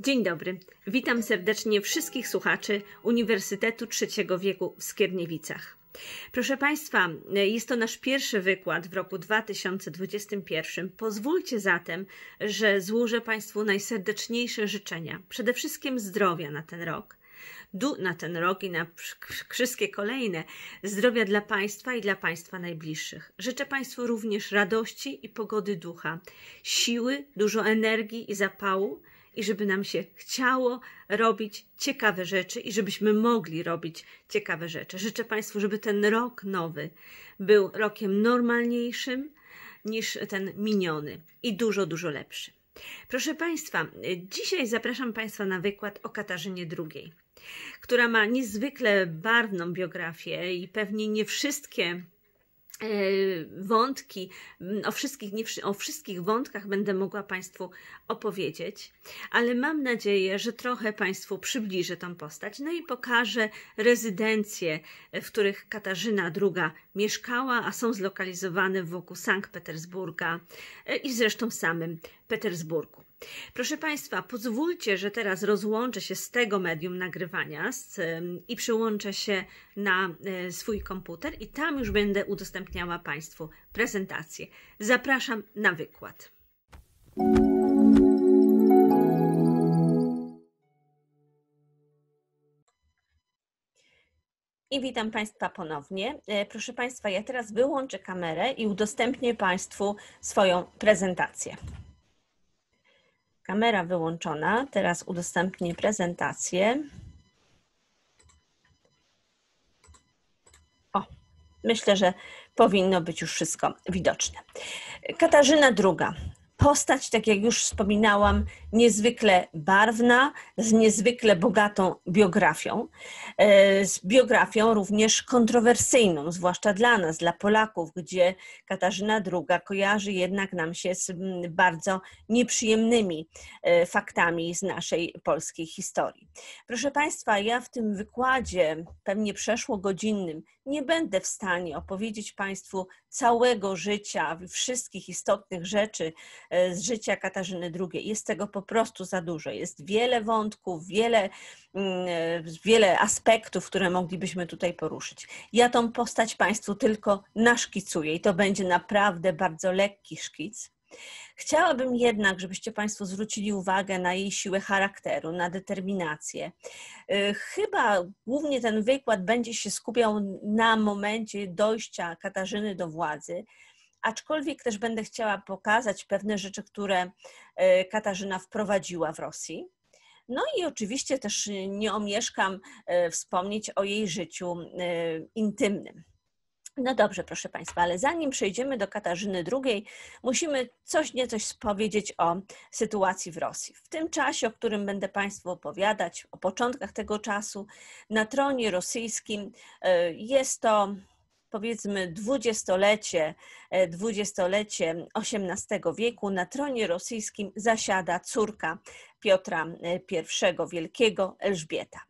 Dzień dobry. Witam serdecznie wszystkich słuchaczy Uniwersytetu Trzeciego Wieku w Skierniewicach. Proszę Państwa, jest to nasz pierwszy wykład w roku 2021. Pozwólcie zatem, że złożę Państwu najserdeczniejsze życzenia. Przede wszystkim zdrowia na ten rok, du na ten rok i na wszystkie kolejne. Zdrowia dla Państwa i dla Państwa najbliższych. Życzę Państwu również radości i pogody ducha, siły, dużo energii i zapału, i żeby nam się chciało robić ciekawe rzeczy i żebyśmy mogli robić ciekawe rzeczy. Życzę Państwu, żeby ten rok nowy był rokiem normalniejszym niż ten miniony i dużo, dużo lepszy. Proszę Państwa, dzisiaj zapraszam Państwa na wykład o Katarzynie II, która ma niezwykle barwną biografię i pewnie nie wszystkie E, wątki, mm, o wszystkich, nie, o wszystkich wątkach będę mogła Państwu opowiedzieć, ale mam nadzieję, że trochę Państwu przybliżę tą postać, no i pokażę rezydencje, w których Katarzyna II mieszkała, a są zlokalizowane wokół Sankt Petersburga e, i zresztą w samym Petersburgu. Proszę Państwa, pozwólcie, że teraz rozłączę się z tego medium nagrywania i przyłączę się na e, swój komputer i tam już będę udostępniała Państwu prezentację. Zapraszam na wykład. I witam Państwa ponownie. E, proszę Państwa, ja teraz wyłączę kamerę i udostępnię Państwu swoją prezentację. Kamera wyłączona. Teraz udostępnię prezentację. O, myślę, że powinno być już wszystko widoczne. Katarzyna II, Postać, tak jak już wspominałam, niezwykle barwna, z niezwykle bogatą biografią, e, z biografią również kontrowersyjną, zwłaszcza dla nas, dla Polaków, gdzie Katarzyna II kojarzy jednak nam się z bardzo nieprzyjemnymi e, faktami z naszej polskiej historii. Proszę Państwa, ja w tym wykładzie, pewnie przeszło godzinnym, nie będę w stanie opowiedzieć Państwu całego życia, wszystkich istotnych rzeczy e, z życia Katarzyny II. Jest tego po prostu za dużo. Jest wiele wątków, wiele, mm, e, wiele aspektów, które moglibyśmy tutaj poruszyć. Ja tą postać Państwu tylko naszkicuję i to będzie naprawdę bardzo lekki szkic. Chciałabym jednak, żebyście Państwo zwrócili uwagę na jej siłę charakteru, na determinację. Y, chyba głównie ten wykład będzie się skupiał na momencie dojścia Katarzyny do władzy, aczkolwiek też będę chciała pokazać pewne rzeczy, które y, Katarzyna wprowadziła w Rosji. No i oczywiście też nie omieszkam y, wspomnieć o jej życiu intymnym. No dobrze, proszę Państwa, ale zanim przejdziemy do Katarzyny II, musimy coś niecoś powiedzieć o sytuacji w Rosji. W tym czasie, o którym będę Państwu opowiadać, o początkach tego czasu, na tronie rosyjskim e, jest to powiedzmy dwudziestolecie, e, dwudziestolecie XVIII wieku na tronie rosyjskim zasiada córka Piotra e, I Wielkiego, Elżbieta.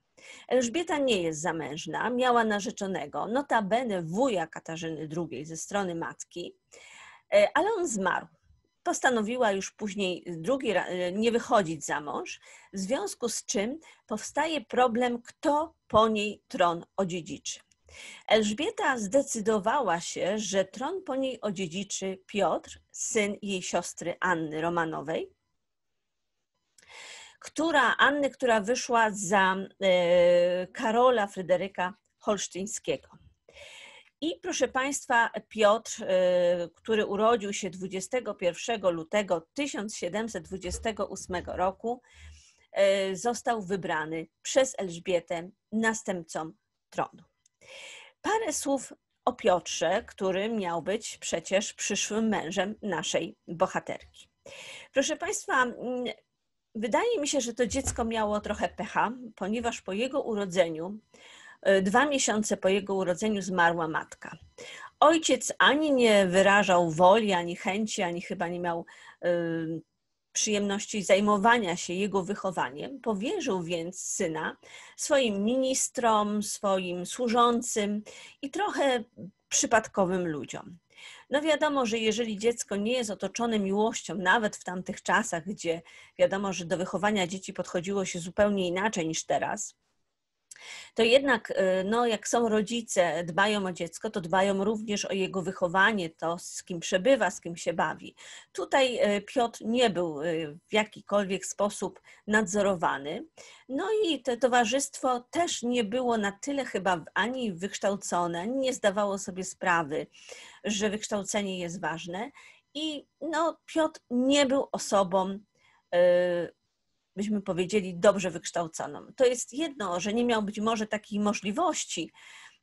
Elżbieta nie jest zamężna, miała narzeczonego, notabene wuja Katarzyny II ze strony matki, e, ale on zmarł. Postanowiła już później e, drugi e, nie wychodzić za mąż, w związku z czym powstaje problem, kto po niej tron odziedziczy. Elżbieta zdecydowała się, że tron po niej odziedziczy Piotr, syn jej siostry Anny Romanowej, która, Anny, która wyszła za e, Karola Fryderyka Holsztyńskiego. I proszę Państwa, Piotr, e, który urodził się 21 lutego 1728 roku, e, został wybrany przez Elżbietę następcą tronu. Parę słów o Piotrze, który miał być przecież przyszłym mężem naszej bohaterki. Proszę Państwa, Wydaje mi się, że to dziecko miało trochę pecha, ponieważ po jego urodzeniu, e, dwa miesiące po jego urodzeniu, zmarła matka. Ojciec ani nie wyrażał woli, ani chęci, ani chyba nie miał e, przyjemności zajmowania się jego wychowaniem. Powierzył więc syna swoim ministrom, swoim służącym i trochę przypadkowym ludziom. No wiadomo, że jeżeli dziecko nie jest otoczone miłością, nawet w tamtych czasach, gdzie wiadomo, że do wychowania dzieci podchodziło się zupełnie inaczej niż teraz, to jednak, y, no, jak są rodzice, dbają o dziecko, to dbają również o jego wychowanie, to z kim przebywa, z kim się bawi. Tutaj y, Piotr nie był y, w jakikolwiek sposób nadzorowany. No i to towarzystwo też nie było na tyle chyba ani wykształcone, ani nie zdawało sobie sprawy że wykształcenie jest ważne. I no, Piotr nie był osobą, y, byśmy powiedzieli, dobrze wykształconą. To jest jedno, że nie miał być może takiej możliwości,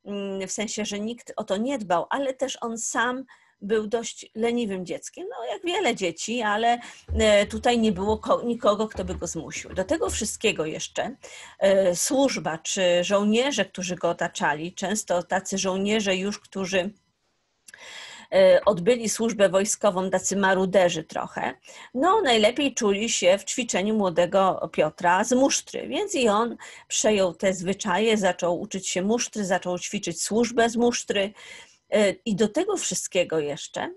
mm, w sensie, że nikt o to nie dbał, ale też on sam był dość leniwym dzieckiem, no jak wiele dzieci, ale e, tutaj nie było nikogo, kto by go zmusił. Do tego wszystkiego jeszcze e, służba czy żołnierze, którzy go otaczali, często tacy żołnierze już, którzy E, odbyli służbę wojskową tacy maruderzy trochę, no najlepiej czuli się w ćwiczeniu młodego Piotra z musztry, więc i on przejął te zwyczaje, zaczął uczyć się musztry, zaczął ćwiczyć służbę z musztry e, i do tego wszystkiego jeszcze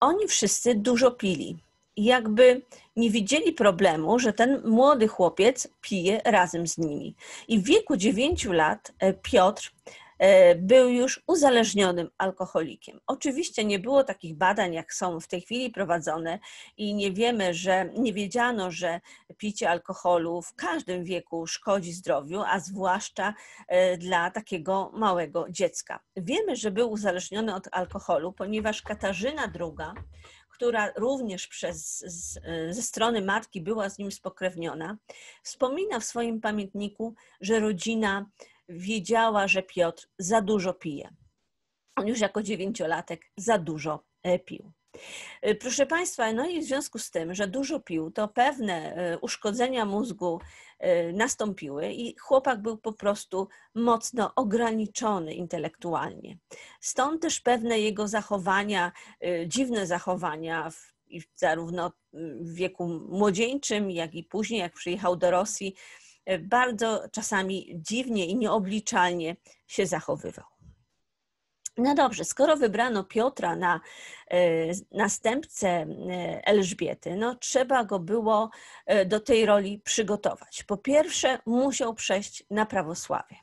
oni wszyscy dużo pili. Jakby nie widzieli problemu, że ten młody chłopiec pije razem z nimi. I w wieku 9 lat e, Piotr E, był już uzależnionym alkoholikiem. Oczywiście nie było takich badań, jak są w tej chwili prowadzone i nie wiemy, że nie wiedziano, że picie alkoholu w każdym wieku szkodzi zdrowiu, a zwłaszcza e, dla takiego małego dziecka. Wiemy, że był uzależniony od alkoholu, ponieważ Katarzyna II która również przez, z, ze strony matki była z nim spokrewniona, wspomina w swoim pamiętniku, że rodzina wiedziała, że Piotr za dużo pije. On już jako dziewięciolatek za dużo e, pił. E, proszę Państwa, no i w związku z tym, że dużo pił, to pewne e, uszkodzenia mózgu nastąpiły i chłopak był po prostu mocno ograniczony intelektualnie. Stąd też pewne jego zachowania, dziwne zachowania w, zarówno w wieku młodzieńczym, jak i później, jak przyjechał do Rosji, E, bardzo czasami dziwnie i nieobliczalnie się zachowywał. No dobrze, skoro wybrano Piotra na e, następcę e, Elżbiety, no trzeba go było do tej roli przygotować. Po pierwsze, musiał przejść na prawosławie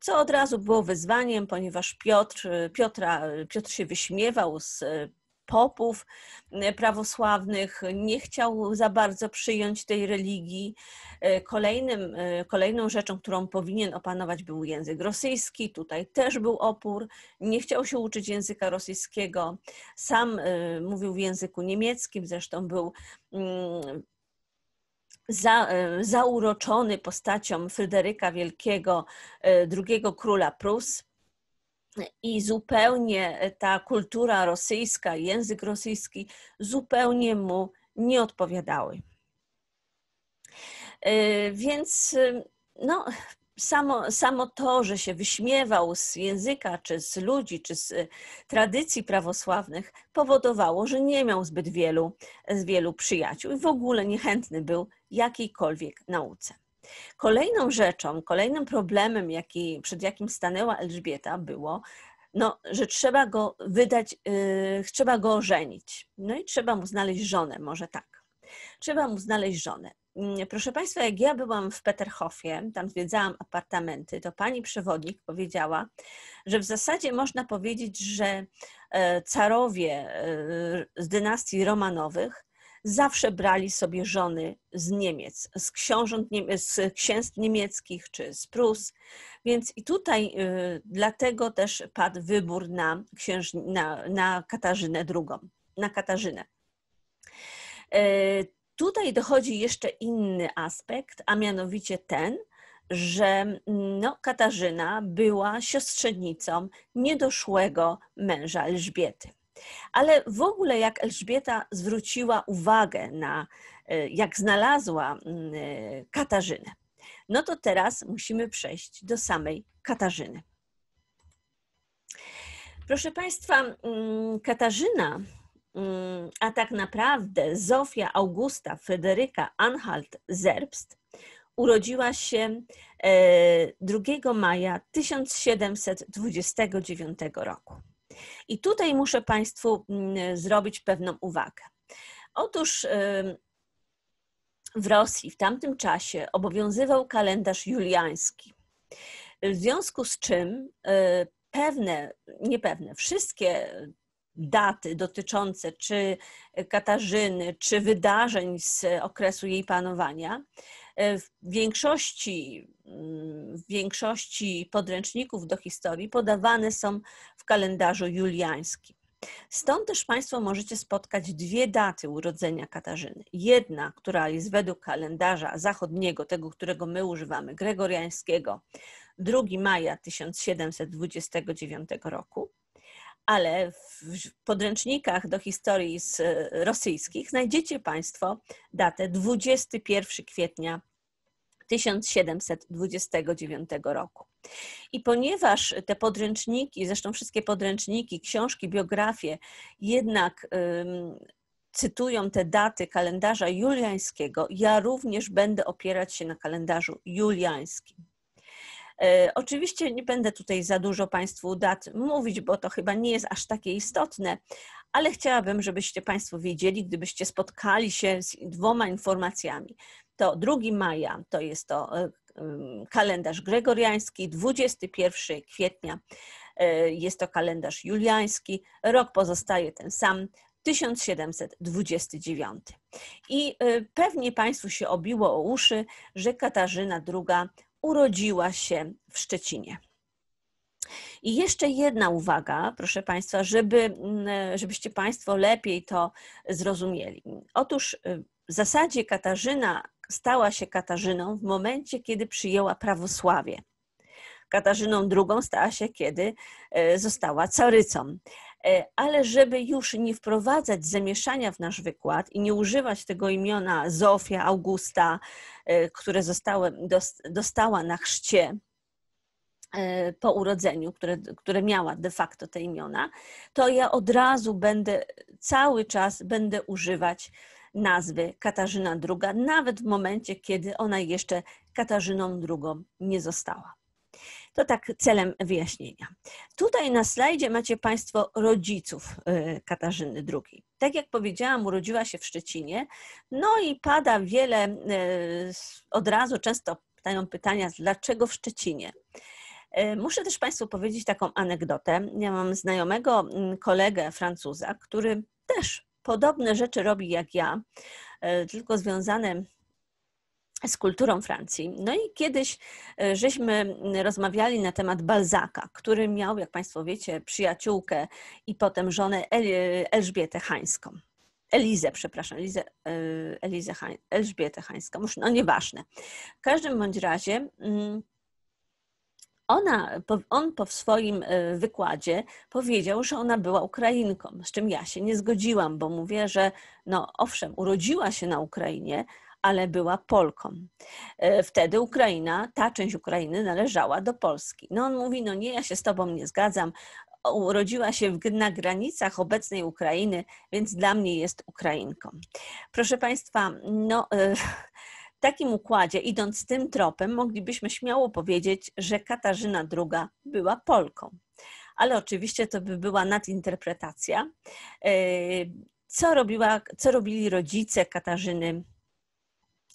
co od razu było wyzwaniem, ponieważ Piotr, Piotra, Piotr się wyśmiewał z popów e, prawosławnych, nie chciał za bardzo przyjąć tej religii. E, kolejnym, e, kolejną rzeczą, którą powinien opanować był język rosyjski, tutaj też był opór, nie chciał się uczyć języka rosyjskiego, sam mówił w języku niemieckim, zresztą był mm, za, zauroczony postacią Fryderyka Wielkiego, drugiego króla Prus i zupełnie e, ta kultura rosyjska, język rosyjski zupełnie mu nie odpowiadały. E, więc no, samo, samo to, że się wyśmiewał z języka, czy z ludzi, czy z e, tradycji prawosławnych, powodowało, że nie miał zbyt wielu, wielu przyjaciół i w ogóle niechętny był jakiejkolwiek nauce. Kolejną rzeczą, kolejnym problemem, jaki, przed jakim stanęła Elżbieta, było, no, że trzeba go wydać, yy, trzeba go ożenić. No i trzeba mu znaleźć żonę, może tak. Trzeba mu znaleźć żonę. Mm, proszę Państwa, jak ja byłam w Peterhofie, tam zwiedzałam apartamenty, to pani przewodnik powiedziała, że w zasadzie można powiedzieć, że e, carowie e, z dynastii Romanowych zawsze brali sobie żony z Niemiec, z, książąt, z księstw niemieckich czy z Prus. Więc i tutaj y, dlatego też padł wybór na, księż, na, na Katarzynę II, na Katarzynę. Y, tutaj dochodzi jeszcze inny aspekt, a mianowicie ten, że mm, no, Katarzyna była siostrzenicą niedoszłego męża Elżbiety. Ale w ogóle jak Elżbieta zwróciła uwagę na, e, jak znalazła mm, e, Katarzynę, no to teraz musimy przejść do samej Katarzyny. Proszę Państwa, mm, Katarzyna, mm, a tak naprawdę Zofia Augusta Fryderyka Anhalt Zerbst, urodziła się 2 e, maja 1729 roku. I tutaj muszę Państwu mm, zrobić pewną uwagę. Otóż w Rosji w tamtym czasie obowiązywał kalendarz juliański, w związku z czym y, pewne, niepewne, wszystkie daty dotyczące czy Katarzyny, czy wydarzeń z okresu jej panowania y, w większości w większości podręczników do historii podawane są w kalendarzu juliańskim. Stąd też Państwo możecie spotkać dwie daty urodzenia Katarzyny. Jedna, która jest według kalendarza zachodniego, tego, którego my używamy, gregoriańskiego, 2 maja 1729 roku, ale w podręcznikach do historii rosyjskich znajdziecie Państwo datę 21 kwietnia 1729 roku. I ponieważ te podręczniki, zresztą wszystkie podręczniki, książki, biografie jednak um, cytują te daty kalendarza juliańskiego, ja również będę opierać się na kalendarzu juliańskim. E, oczywiście nie będę tutaj za dużo Państwu dat mówić, bo to chyba nie jest aż takie istotne, ale chciałabym, żebyście Państwo wiedzieli, gdybyście spotkali się z dwoma informacjami to 2 maja to jest to e, e, kalendarz gregoriański, 21 kwietnia e, jest to kalendarz juliański, rok pozostaje ten sam, 1729. I pewnie Państwu się obiło o uszy, że Katarzyna II urodziła się w Szczecinie. I jeszcze jedna uwaga, proszę Państwa, żeby, żebyście Państwo lepiej to zrozumieli. Otóż w zasadzie Katarzyna stała się Katarzyną w momencie, kiedy przyjęła prawosławie. Katarzyną II stała się, kiedy e, została carycą. E, ale żeby już nie wprowadzać zamieszania w nasz wykład i nie używać tego imiona Zofia, Augusta, e, które zostały, dostała na chrzcie po urodzeniu, które, które miała de facto te imiona, to ja od razu będę, cały czas będę używać nazwy Katarzyna II, nawet w momencie, kiedy ona jeszcze Katarzyną II nie została. To tak celem wyjaśnienia. Tutaj na slajdzie macie Państwo rodziców y, Katarzyny II. Tak jak powiedziałam, urodziła się w Szczecinie, no i pada wiele y, od razu, często pytają pytania, dlaczego w Szczecinie? Y, muszę też Państwu powiedzieć taką anegdotę. Ja mam znajomego mm, kolegę Francuza, który też podobne rzeczy robi jak ja, e, tylko związane z kulturą Francji. No i kiedyś e, żeśmy rozmawiali na temat Balzaka, który miał, jak Państwo wiecie, przyjaciółkę i potem żonę Elżbietę Hańską. Elizę, przepraszam, Elizę, e, Elizę Hań, Elżbietę Hańską, no nieważne. W każdym bądź razie mm, ona, on po swoim e, wykładzie powiedział, że ona była Ukrainką, z czym ja się nie zgodziłam, bo mówię, że no owszem, urodziła się na Ukrainie, ale była Polką. E, wtedy Ukraina, ta część Ukrainy należała do Polski. No on mówi, no nie, ja się z tobą nie zgadzam, urodziła się na granicach obecnej Ukrainy, więc dla mnie jest Ukrainką. Proszę Państwa, no, e, takim układzie, idąc tym tropem, moglibyśmy śmiało powiedzieć, że Katarzyna II była Polką. Ale oczywiście to by była nadinterpretacja. E, co, robiła, co robili rodzice Katarzyny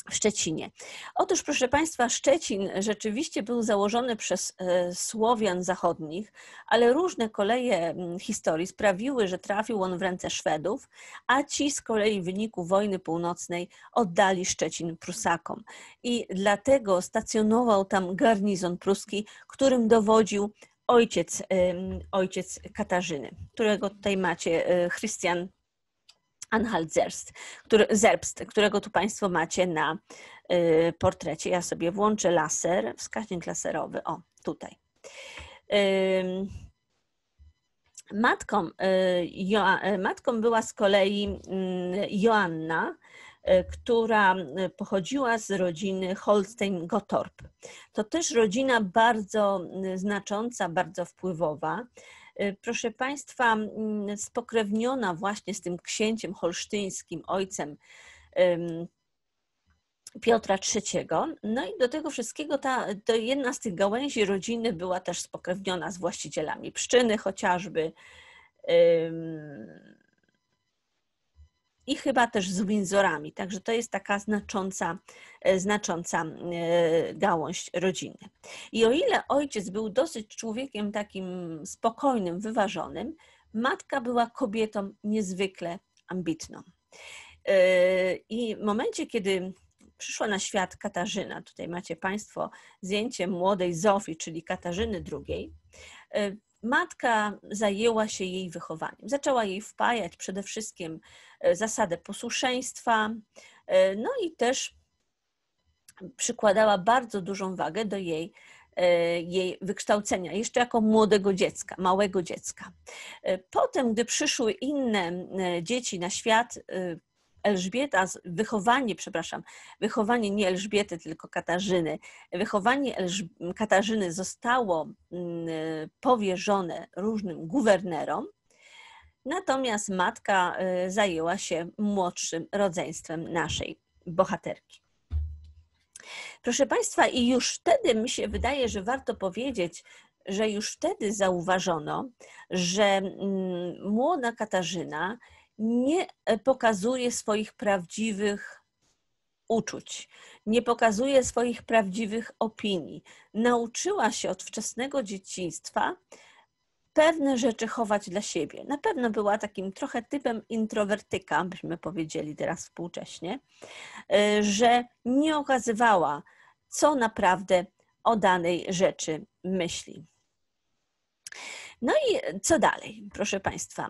w Szczecinie. Otóż, proszę Państwa, Szczecin rzeczywiście był założony przez e, Słowian zachodnich, ale różne koleje mm, historii sprawiły, że trafił on w ręce Szwedów, a ci z kolei w wyniku wojny północnej oddali Szczecin Prusakom. I dlatego stacjonował tam garnizon pruski, którym dowodził ojciec, ojciec Katarzyny, którego tutaj macie, e, Christian Anhalt Zerbst, który, Zerbst, którego tu Państwo macie na y, portrecie. Ja sobie włączę laser, wskaźnik laserowy, o, tutaj. Y, matką, y, jo, y, matką była z kolei mm, Joanna, y, która y, pochodziła z rodziny Holstein-Gottorp. To też rodzina bardzo znacząca, bardzo wpływowa. Y, proszę Państwa, mm, spokrewniona właśnie z tym księciem holsztyńskim, ojcem Piotra III. No i do tego wszystkiego ta, to jedna z tych gałęzi rodziny była też spokrewniona z właścicielami pszczyny chociażby i chyba też z Windsorami. Także to jest taka znacząca, e, znacząca e, gałąź rodziny. I o ile ojciec był dosyć człowiekiem takim spokojnym, wyważonym, matka była kobietą niezwykle ambitną. E, I w momencie, kiedy przyszła na świat Katarzyna, tutaj macie Państwo zdjęcie młodej Zofii, czyli Katarzyny II, matka zajęła się jej wychowaniem. Zaczęła jej wpajać przede wszystkim e, zasadę posłuszeństwa, e, no i też przykładała bardzo dużą wagę do jej, e, jej wykształcenia, jeszcze jako młodego dziecka, małego dziecka. Potem, gdy przyszły inne dzieci na świat, Elżbieta, wychowanie, przepraszam, wychowanie nie Elżbiety, tylko Katarzyny, wychowanie Elż Katarzyny zostało mm, powierzone różnym guwernerom, natomiast matka y, zajęła się młodszym rodzeństwem naszej bohaterki. Proszę Państwa, i już wtedy mi się wydaje, że warto powiedzieć, że już wtedy zauważono, że mm, młoda Katarzyna nie e, pokazuje swoich prawdziwych uczuć, nie pokazuje swoich prawdziwych opinii. Nauczyła się od wczesnego dzieciństwa pewne rzeczy chować dla siebie. Na pewno była takim trochę typem introwertyka, byśmy powiedzieli teraz współcześnie, e, że nie okazywała, co naprawdę o danej rzeczy myśli. No i co dalej, proszę Państwa?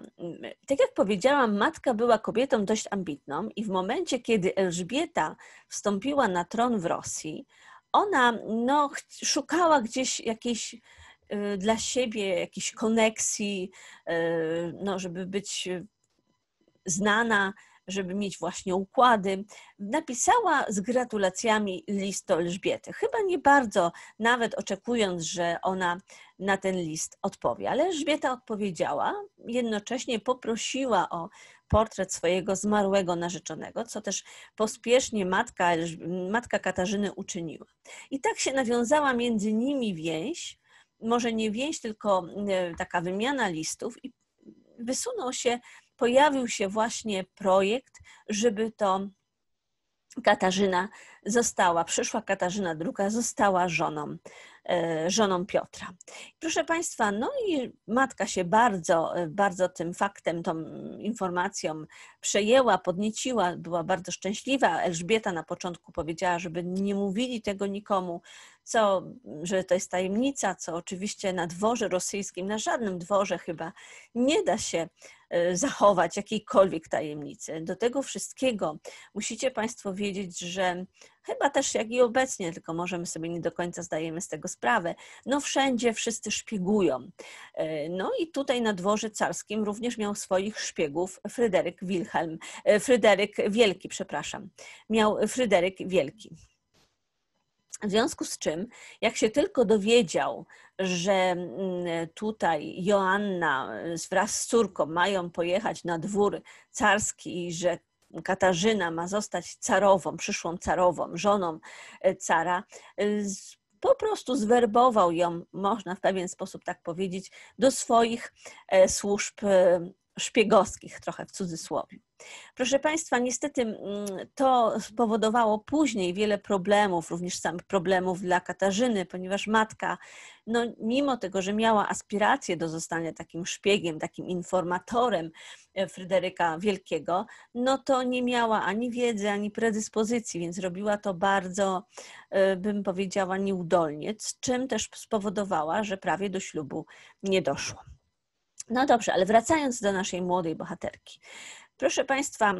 Tak jak powiedziałam, matka była kobietą dość ambitną i w momencie, kiedy Elżbieta wstąpiła na tron w Rosji, ona no, szukała gdzieś jakiejś y, dla siebie jakiejś koneksji, y, no, żeby być y, znana żeby mieć właśnie układy, napisała z gratulacjami list do Elżbiety. Chyba nie bardzo, nawet oczekując, że ona na ten list odpowie. Ale Elżbieta odpowiedziała, jednocześnie poprosiła o portret swojego zmarłego narzeczonego, co też pospiesznie matka, matka Katarzyny uczyniła. I tak się nawiązała między nimi więź, może nie więź, tylko e, taka wymiana listów i wysunął się pojawił się właśnie projekt, żeby to Katarzyna została, przyszła Katarzyna II została żoną, e, żoną Piotra. Proszę Państwa, no i matka się bardzo, e, bardzo tym faktem, tą informacją przejęła, podnieciła, była bardzo szczęśliwa. Elżbieta na początku powiedziała, żeby nie mówili tego nikomu, co, że to jest tajemnica, co oczywiście na dworze rosyjskim, na żadnym dworze chyba nie da się e, zachować jakiejkolwiek tajemnicy. Do tego wszystkiego musicie Państwo wiedzieć, że chyba też jak i obecnie, tylko możemy sobie nie do końca zdajemy z tego sprawę, no wszędzie wszyscy szpiegują. E, no i tutaj na dworze carskim również miał swoich szpiegów Fryderyk Wilhelm, e, Fryderyk Wielki, przepraszam, miał Fryderyk Wielki. W związku z czym, jak się tylko dowiedział, że mm, tutaj Joanna y, wraz z córką mają pojechać na dwór carski i że Katarzyna ma zostać carową, przyszłą carową, żoną y, cara, y, po prostu zwerbował ją, można w pewien sposób tak powiedzieć, do swoich e, służb szpiegowskich, trochę w cudzysłowie. Proszę Państwa, niestety mm, to spowodowało później wiele problemów, również samych problemów dla Katarzyny, ponieważ matka, no, mimo tego, że miała aspiracje do zostania takim szpiegiem, takim informatorem e, Fryderyka Wielkiego, no to nie miała ani wiedzy, ani predyspozycji, więc robiła to bardzo, e, bym powiedziała, nieudolnie, z czym też spowodowała, że prawie do ślubu nie doszło. No dobrze, ale wracając do naszej młodej bohaterki. Proszę Państwa,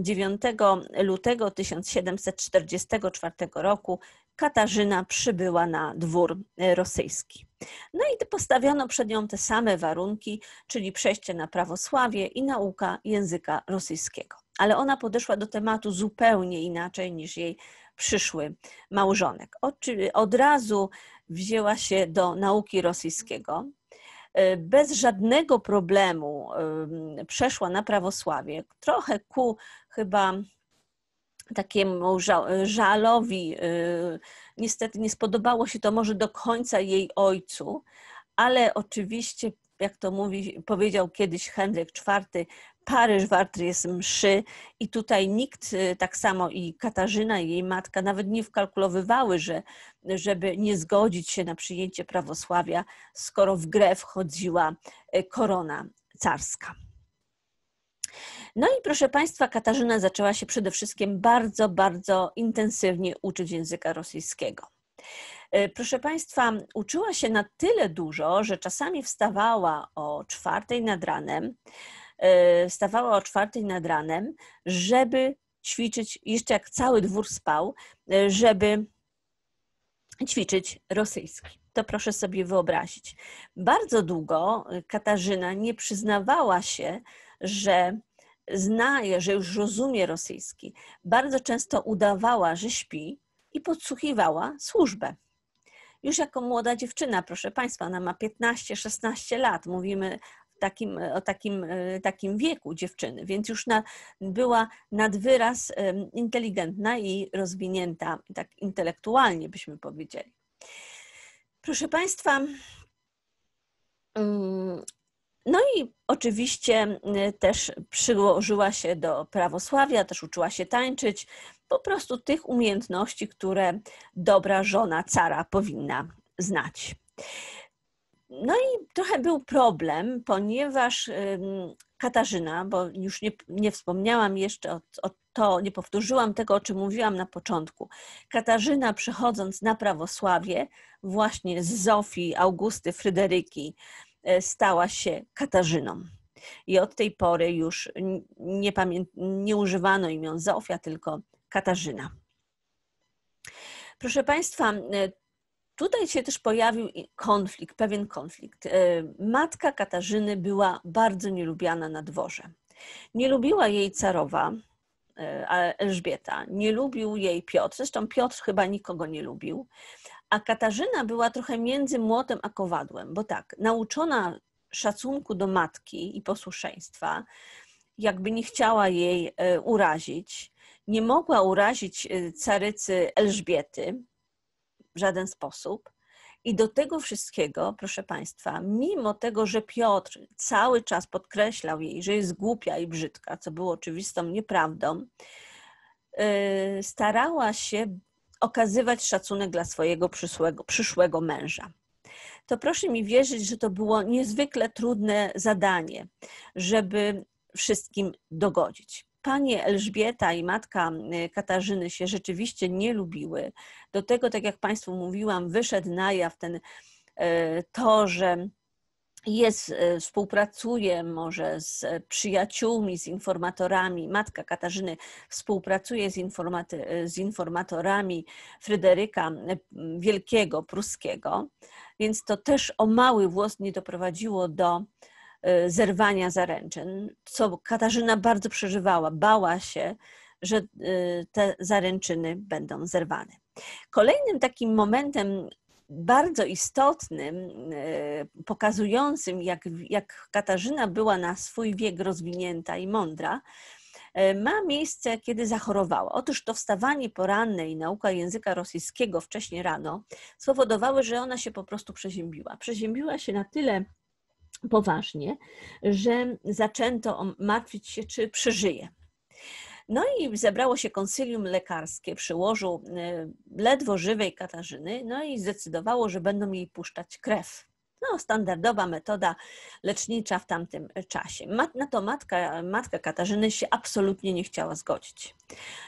9 mm, lutego 1744 roku Katarzyna przybyła na dwór e, rosyjski. No i postawiono przed nią te same warunki, czyli przejście na prawosławie i nauka języka rosyjskiego. Ale ona podeszła do tematu zupełnie inaczej niż jej przyszły małżonek. Od, od razu wzięła się do nauki rosyjskiego, E, bez żadnego problemu przeszła na prawosławie, trochę ku chyba takiemu żalowi, e, niestety nie spodobało się to może do końca jej ojcu, ale oczywiście jak to mówi, powiedział kiedyś Henryk IV, Paryż wart jest mszy i tutaj nikt, y, tak samo i Katarzyna i jej matka, nawet nie wkalkulowywały, że, żeby nie zgodzić się na przyjęcie prawosławia, skoro w grę wchodziła y, korona carska. No i proszę Państwa, Katarzyna zaczęła się przede wszystkim bardzo, bardzo intensywnie uczyć języka rosyjskiego. Y, proszę Państwa, uczyła się na tyle dużo, że czasami wstawała o czwartej nad ranem, wstawała e, o czwartej nad ranem, żeby ćwiczyć, jeszcze jak cały dwór spał, e, żeby ćwiczyć rosyjski. To proszę sobie wyobrazić. Bardzo długo Katarzyna nie przyznawała się, że zna, że już rozumie rosyjski. Bardzo często udawała, że śpi i podsłuchiwała służbę. Już jako młoda dziewczyna, proszę Państwa, ona ma 15-16 lat, mówimy takim, o takim, e, takim wieku dziewczyny, więc już na, była nad wyraz inteligentna i rozwinięta, tak intelektualnie byśmy powiedzieli. Proszę Państwa, mm, no i oczywiście też przyłożyła się do prawosławia, też uczyła się tańczyć, po prostu tych umiejętności, które dobra żona cara powinna znać. No i trochę był problem, ponieważ Katarzyna, bo już nie, nie wspomniałam jeszcze o, o, to, nie powtórzyłam tego, o czym mówiłam na początku. Katarzyna przychodząc na prawosławie, właśnie z Zofii, Augusty, Fryderyki, e, stała się Katarzyną. I od tej pory już nie, pamię, nie używano imion Zofia, tylko Katarzyna. Proszę Państwa, e, Tutaj się też pojawił konflikt, pewien konflikt. E, matka Katarzyny była bardzo nielubiana na dworze. Nie lubiła jej carowa, e, Elżbieta, nie lubił jej Piotr, zresztą Piotr chyba nikogo nie lubił, a Katarzyna była trochę między młotem a kowadłem, bo tak, nauczona szacunku do matki i posłuszeństwa, jakby nie chciała jej e, urazić, nie mogła urazić carycy Elżbiety, w żaden sposób. I do tego wszystkiego, proszę Państwa, mimo tego, że Piotr cały czas podkreślał jej, że jest głupia i brzydka, co było oczywistą nieprawdą, yy, starała się okazywać szacunek dla swojego przyszłego, przyszłego męża. To proszę mi wierzyć, że to było niezwykle trudne zadanie, żeby wszystkim dogodzić. Panie Elżbieta i matka y, Katarzyny się rzeczywiście nie lubiły. Do tego, tak jak Państwu mówiłam, wyszedł na jaw ten y, to, że jest, y, współpracuje może z przyjaciółmi, z informatorami. Matka Katarzyny współpracuje z, informaty, z informatorami Fryderyka Wielkiego Pruskiego, więc to też o mały włos nie doprowadziło do E, zerwania zaręczyn, co Katarzyna bardzo przeżywała, bała się, że e, te zaręczyny będą zerwane. Kolejnym takim momentem bardzo istotnym, e, pokazującym, jak, jak Katarzyna była na swój wiek rozwinięta i mądra, ma miejsce, kiedy zachorowała. Otóż to wstawanie poranne i nauka języka rosyjskiego wcześniej rano spowodowały, że ona się po prostu przeziębiła. Przeziębiła się na tyle, poważnie, że zaczęto martwić się, czy przeżyje. No i zebrało się konsylium lekarskie przy łożu e, ledwo żywej Katarzyny, no i zdecydowało, że będą jej puszczać krew. No, standardowa metoda lecznicza w tamtym czasie. Na to matka, matka Katarzyny się absolutnie nie chciała zgodzić.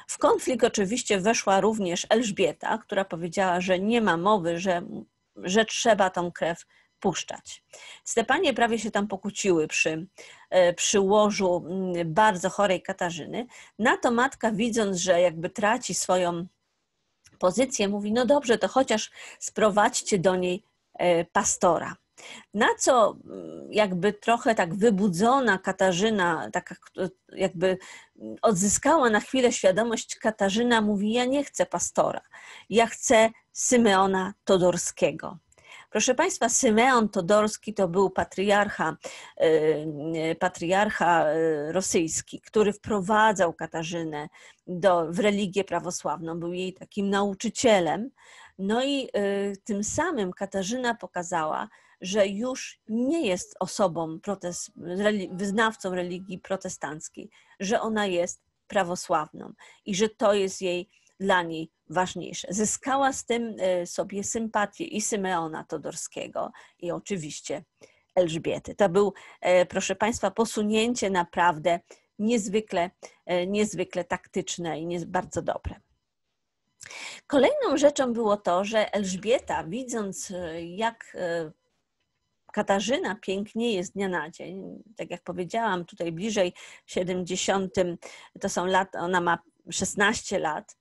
W konflikt oczywiście weszła również Elżbieta, która powiedziała, że nie ma mowy, że, że trzeba tą krew odpuszczać. Stepanie prawie się tam pokłóciły przy, e, przy łożu mm, bardzo chorej Katarzyny. Na to matka, widząc, że jakby traci swoją pozycję, mówi: No dobrze, to chociaż sprowadźcie do niej e, pastora. Na co mm, jakby trochę tak wybudzona Katarzyna, taka e, jakby mm, odzyskała na chwilę świadomość, Katarzyna mówi: Ja nie chcę pastora, ja chcę Symeona Todorskiego. Proszę Państwa, Symeon Todorski to był patriarcha, y, patriarcha y, rosyjski, który wprowadzał Katarzynę do, w religię prawosławną, był jej takim nauczycielem. No i y, tym samym Katarzyna pokazała, że już nie jest osobą protest, wyznawcą religii protestanckiej, że ona jest prawosławną i że to jest jej dla niej ważniejsze. Zyskała z tym e, sobie sympatię i Symeona Todorskiego i oczywiście Elżbiety. To był, e, proszę Państwa, posunięcie naprawdę niezwykle, e, niezwykle taktyczne i bardzo dobre. Kolejną rzeczą było to, że Elżbieta, widząc jak Katarzyna pięknie z dnia na dzień, tak jak powiedziałam, tutaj bliżej 70, to są lat, ona ma 16 lat,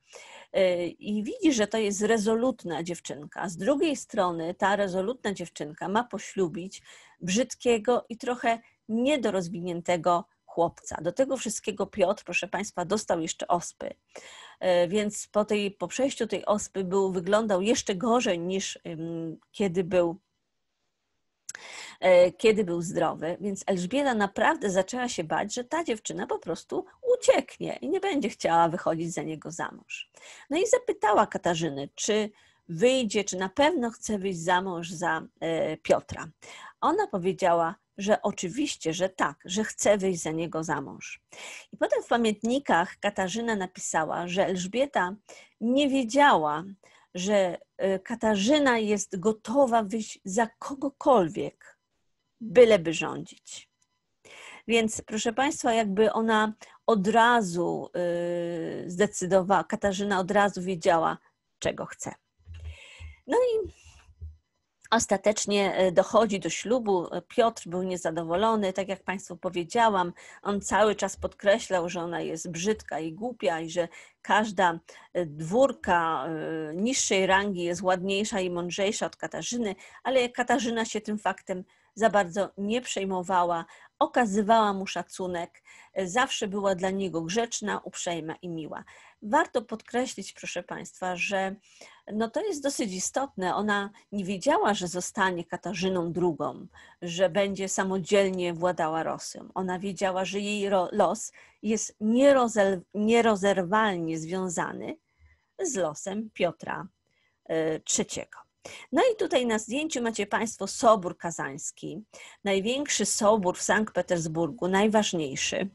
E, i widzi, że to jest rezolutna dziewczynka. Z drugiej strony ta rezolutna dziewczynka ma poślubić brzydkiego i trochę niedorozwiniętego chłopca. Do tego wszystkiego Piotr, proszę Państwa, dostał jeszcze ospy. E, więc po, tej, po przejściu tej ospy był, wyglądał jeszcze gorzej niż kiedy był E, kiedy był zdrowy, więc Elżbieta naprawdę zaczęła się bać, że ta dziewczyna po prostu ucieknie i nie będzie chciała wychodzić za niego za mąż. No i zapytała Katarzyny, czy wyjdzie, czy na pewno chce wyjść za mąż za e, Piotra. Ona powiedziała, że oczywiście, że tak, że chce wyjść za niego za mąż. I potem w pamiętnikach Katarzyna napisała, że Elżbieta nie wiedziała, że e, Katarzyna jest gotowa wyjść za kogokolwiek, byleby rządzić. Więc proszę Państwa, jakby ona od razu e, zdecydowała, Katarzyna od razu wiedziała, czego chce. No i Ostatecznie e, dochodzi do ślubu. E, Piotr był niezadowolony, tak jak Państwu powiedziałam. On cały czas podkreślał, że ona jest brzydka i głupia i że każda e, dwórka niższej rangi jest ładniejsza i mądrzejsza od Katarzyny, ale Katarzyna się tym faktem za bardzo nie przejmowała okazywała mu szacunek, e, zawsze była dla niego grzeczna, uprzejma i miła. Warto podkreślić, proszę Państwa, że no to jest dosyć istotne. Ona nie wiedziała, że zostanie Katarzyną II, że będzie samodzielnie władała Rosją. Ona wiedziała, że jej los jest nierozerwalnie związany z losem Piotra e, III. No i tutaj na zdjęciu macie Państwo Sobór Kazański, największy sobór w Sankt Petersburgu, najważniejszy,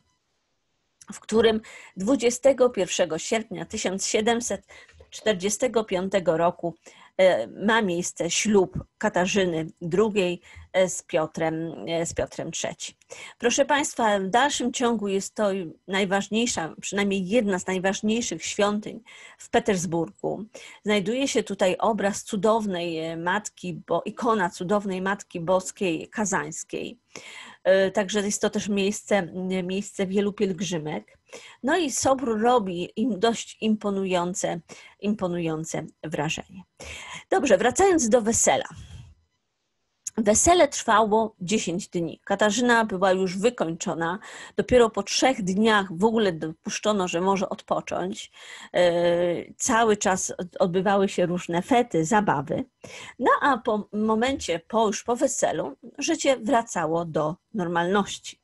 w którym 21 sierpnia 1745 roku e, ma miejsce ślub Katarzyny II E, z Piotrem, e, z Piotrem III. Proszę Państwa, w dalszym ciągu jest to najważniejsza, przynajmniej jedna z najważniejszych świątyń w Petersburgu. Znajduje się tutaj obraz cudownej e, Matki, bo ikona cudownej Matki Boskiej Kazańskiej. Także jest to też miejsce, miejsce wielu pielgrzymek. No i Sobór robi im dość imponujące, imponujące wrażenie. Dobrze, wracając do wesela. Wesele trwało 10 dni. Katarzyna była już wykończona. Dopiero po trzech dniach w ogóle dopuszczono, że może odpocząć. E, cały czas odbywały się różne fety, zabawy. No a po momencie, po już po weselu, życie wracało do normalności.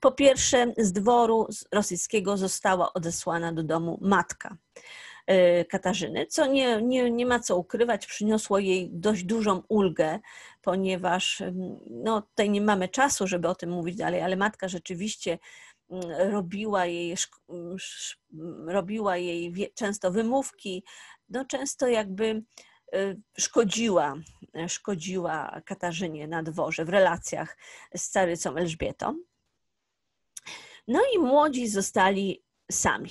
Po pierwsze, z dworu rosyjskiego została odesłana do domu matka. E, Katarzyny, co nie, nie, nie ma co ukrywać, przyniosło jej dość dużą ulgę, ponieważ no, tutaj nie mamy czasu, żeby o tym mówić dalej, ale matka rzeczywiście mm, robiła jej, mm, robiła jej często wymówki, no często jakby e, szkodziła, e, szkodziła Katarzynie na dworze w relacjach z carycą Elżbietą. No i młodzi zostali sami.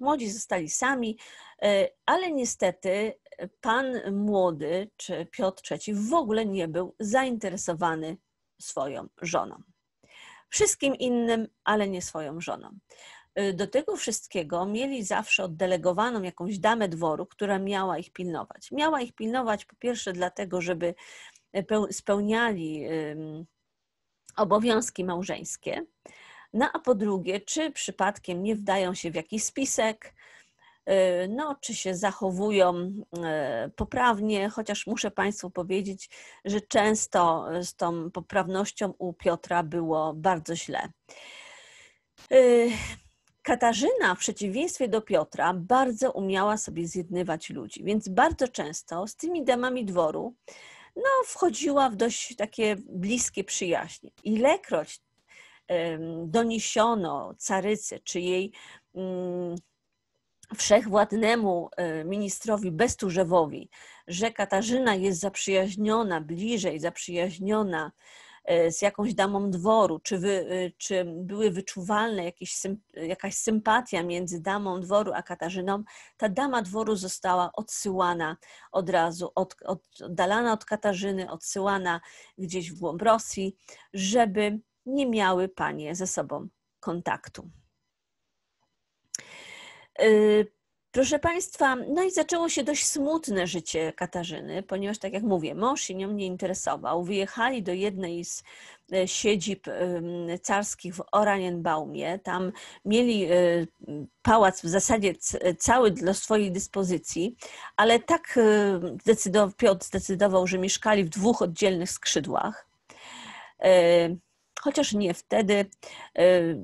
Młodzi zostali sami, e, ale niestety e, pan młody, czy Piotr III, w ogóle nie był zainteresowany swoją żoną. Wszystkim innym, ale nie swoją żoną. E, do tego wszystkiego mieli zawsze oddelegowaną jakąś damę dworu, która miała ich pilnować. Miała ich pilnować po pierwsze dlatego, żeby spełniali obowiązki małżeńskie, no a po drugie, czy przypadkiem nie wdają się w jakiś spisek, y, no, czy się zachowują y, poprawnie, chociaż muszę Państwu powiedzieć, że często y, z tą poprawnością u Piotra było bardzo źle. Katarzyna, w przeciwieństwie do Piotra, bardzo umiała sobie zjednywać ludzi, więc bardzo często z tymi damami dworu no, wchodziła w dość takie bliskie przyjaźnie. Ilekroć doniesiono caryce, czy jej mm, wszechwładnemu e, ministrowi Besturzewowi, że Katarzyna jest zaprzyjaźniona, bliżej zaprzyjaźniona e, z jakąś damą dworu, czy, wy, e, czy były wyczuwalne jakieś, jakaś sympatia między damą dworu a Katarzyną, ta dama dworu została odsyłana od razu, od, oddalana od Katarzyny, odsyłana gdzieś w głąb Rosji, żeby nie miały panie ze sobą kontaktu. Y, proszę Państwa, no i zaczęło się dość smutne życie Katarzyny, ponieważ, tak jak mówię, mąż się nią nie interesował. Wyjechali do jednej z e, siedzib carskich w Oranienbaumie. Tam mieli e, pałac w zasadzie e, cały dla swojej dyspozycji, ale tak Piotr zdecydował, że mieszkali w dwóch oddzielnych skrzydłach chociaż nie wtedy. Yy,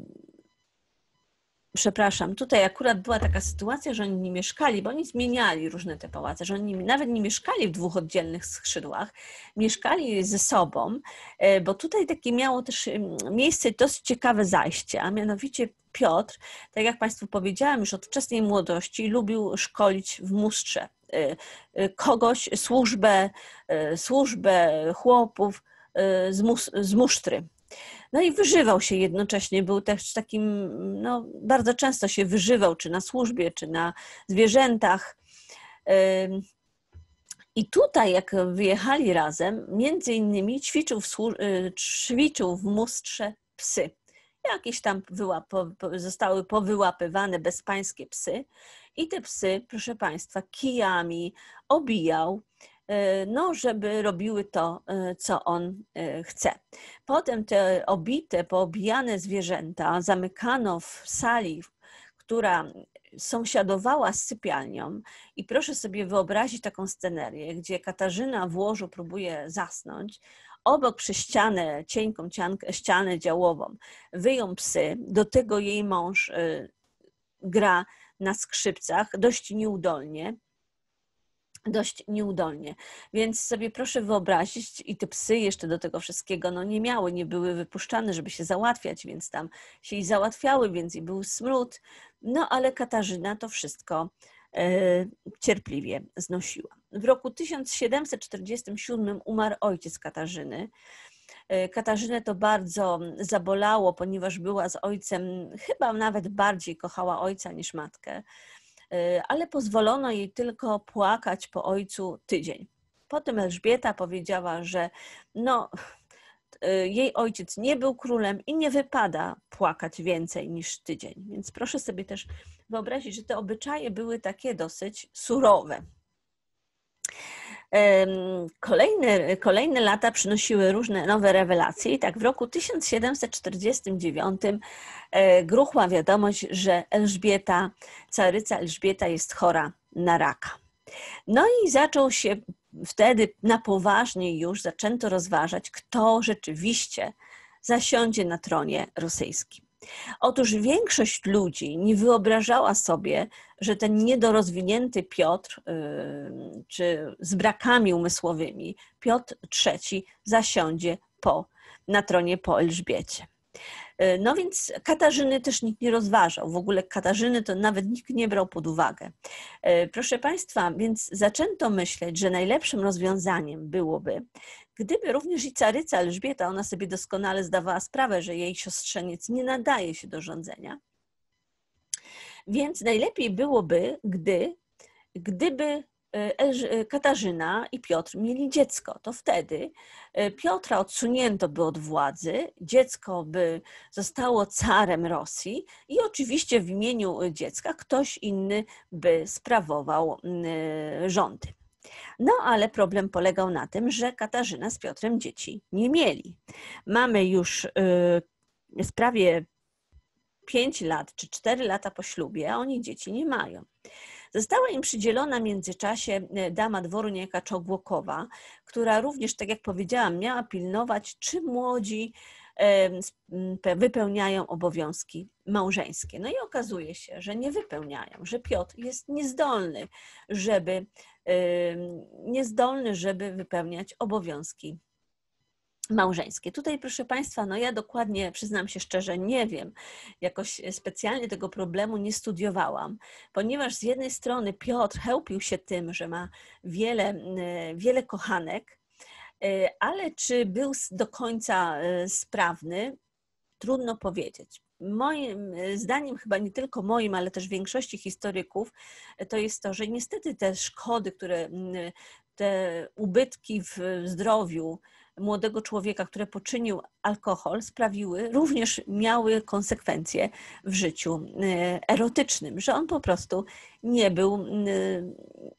przepraszam, tutaj akurat była taka sytuacja, że oni nie mieszkali, bo oni zmieniali różne te pałace, że oni nawet nie mieszkali w dwóch oddzielnych skrzydłach, mieszkali ze sobą, yy, bo tutaj takie miało też yy, miejsce dosyć ciekawe zajście, a mianowicie Piotr, tak jak Państwu powiedziałam już od wczesnej młodości, lubił szkolić w mustrze kogoś, służbę, służbę chłopów z, mus, musztry, no i wyżywał się jednocześnie, był też takim, no bardzo często się wyżywał, czy na służbie, czy na zwierzętach. I tutaj, jak wyjechali razem, między innymi ćwiczył w, y, ćwiczył w mustrze psy. Jakieś tam zostały powyłapywane bezpańskie psy. I te psy, proszę Państwa, kijami obijał, E, no, żeby robiły to, e, co on e, chce. Potem te obite, poobijane zwierzęta zamykano w sali, która sąsiadowała z sypialnią i proszę sobie wyobrazić taką scenerię, gdzie Katarzyna w łożu próbuje zasnąć, obok przy ścianę, cienką ścianę działową wyją psy, do tego jej mąż gra na skrzypcach, dość nieudolnie, dość nieudolnie. Więc sobie proszę wyobrazić, i te psy jeszcze do tego wszystkiego no, nie miały, nie były wypuszczane, żeby się załatwiać, więc tam się i załatwiały, więc i był smród. No ale Katarzyna to wszystko e, cierpliwie znosiła. W roku 1747 umarł ojciec Katarzyny. E, Katarzynę to bardzo zabolało, ponieważ była z ojcem, chyba nawet bardziej kochała ojca niż matkę. Y, ale pozwolono jej tylko płakać po ojcu tydzień. Potem Elżbieta powiedziała, że no, y, jej ojciec nie był królem i nie wypada płakać więcej niż tydzień. Więc proszę sobie też wyobrazić, że te obyczaje były takie dosyć surowe. Kolejne, kolejne lata przynosiły różne nowe rewelacje i tak w roku 1749 e, gruchła wiadomość, że Elżbieta, caryca Elżbieta jest chora na raka. No i zaczął się wtedy na poważnie już zaczęto rozważać, kto rzeczywiście zasiądzie na tronie rosyjskim. Otóż większość ludzi nie wyobrażała sobie, że ten niedorozwinięty Piotr, yy, czy z brakami umysłowymi, Piotr III zasiądzie po, na tronie po Elżbiecie. Yy, no więc Katarzyny też nikt nie rozważał. W ogóle Katarzyny to nawet nikt nie brał pod uwagę. Yy, proszę Państwa, więc zaczęto myśleć, że najlepszym rozwiązaniem byłoby, Gdyby również i caryca Elżbieta, ona sobie doskonale zdawała sprawę, że jej siostrzeniec nie nadaje się do rządzenia. Więc najlepiej byłoby, gdy, gdyby e, e, Katarzyna i Piotr mieli dziecko, to wtedy e, Piotra odsunięto by od władzy, dziecko by zostało carem Rosji i oczywiście w imieniu dziecka ktoś inny by sprawował rządy. No ale problem polegał na tym, że Katarzyna z Piotrem dzieci nie mieli. Mamy już yy, prawie 5 lat czy 4 lata po ślubie, a oni dzieci nie mają. Została im przydzielona w międzyczasie e, dama dworu niejaka Czogłokowa, która również, tak jak powiedziałam, miała pilnować, czy młodzi e, wypełniają obowiązki małżeńskie. No i okazuje się, że nie wypełniają, że Piotr jest niezdolny, żeby, e, niezdolny, żeby wypełniać obowiązki małżeńskie. Tutaj, proszę Państwa, no ja dokładnie przyznam się szczerze, nie wiem, jakoś e, specjalnie tego problemu nie studiowałam, ponieważ z jednej strony Piotr chełpił się tym, że ma wiele, e, wiele kochanek, e, ale czy był do końca sprawny, trudno powiedzieć. Moim zdaniem, chyba nie tylko moim, ale też większości historyków, to jest to, że niestety te szkody, które te ubytki w zdrowiu, młodego człowieka, które poczynił alkohol, sprawiły, również miały konsekwencje w życiu e, erotycznym, że on po prostu nie był,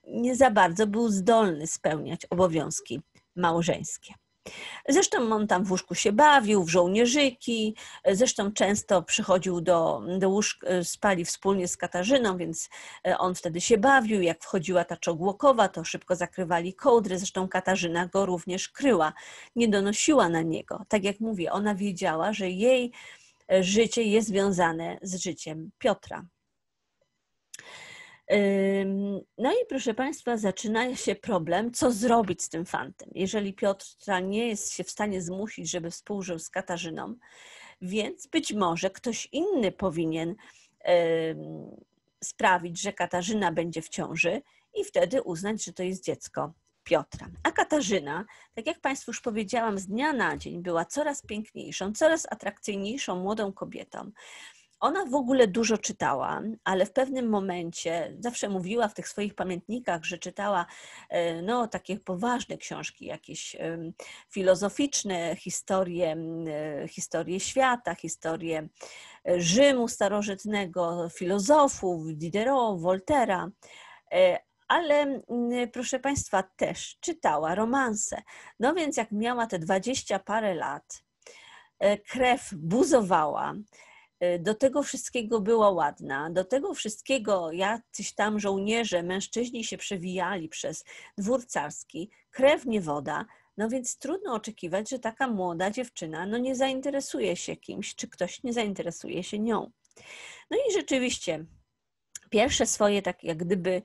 nie za bardzo był zdolny spełniać obowiązki małżeńskie. Zresztą on tam w łóżku się bawił, w żołnierzyki, zresztą często przychodził do, do łóżk, e, spali wspólnie z Katarzyną, więc e, on wtedy się bawił. Jak wchodziła ta czogłokowa, to szybko zakrywali kołdry, zresztą Katarzyna go również kryła, nie donosiła na niego. Tak jak mówię, ona wiedziała, że jej e, życie jest związane z życiem Piotra. No i proszę Państwa, zaczyna się problem, co zrobić z tym fantem. Jeżeli Piotra nie jest się w stanie zmusić, żeby współżył z Katarzyną, więc być może ktoś inny powinien sprawić, że Katarzyna będzie w ciąży i wtedy uznać, że to jest dziecko Piotra. A Katarzyna, tak jak Państwu już powiedziałam, z dnia na dzień była coraz piękniejszą, coraz atrakcyjniejszą młodą kobietą. Ona w ogóle dużo czytała, ale w pewnym momencie zawsze mówiła w tych swoich pamiętnikach, że czytała e, no, takie poważne książki, jakieś filozoficzne, historie, e, historie świata, historie e, Rzymu starożytnego, filozofów, Diderot, Voltera ale proszę Państwa, też czytała romanse. No więc jak miała te dwadzieścia parę lat, krew buzowała, E, do tego wszystkiego była ładna, do tego wszystkiego jacyś tam żołnierze, mężczyźni się przewijali przez dwór carski, krew nie woda, no więc trudno oczekiwać, że taka młoda dziewczyna no nie zainteresuje się kimś, czy ktoś nie zainteresuje się nią. No i rzeczywiście pierwsze swoje tak jak gdyby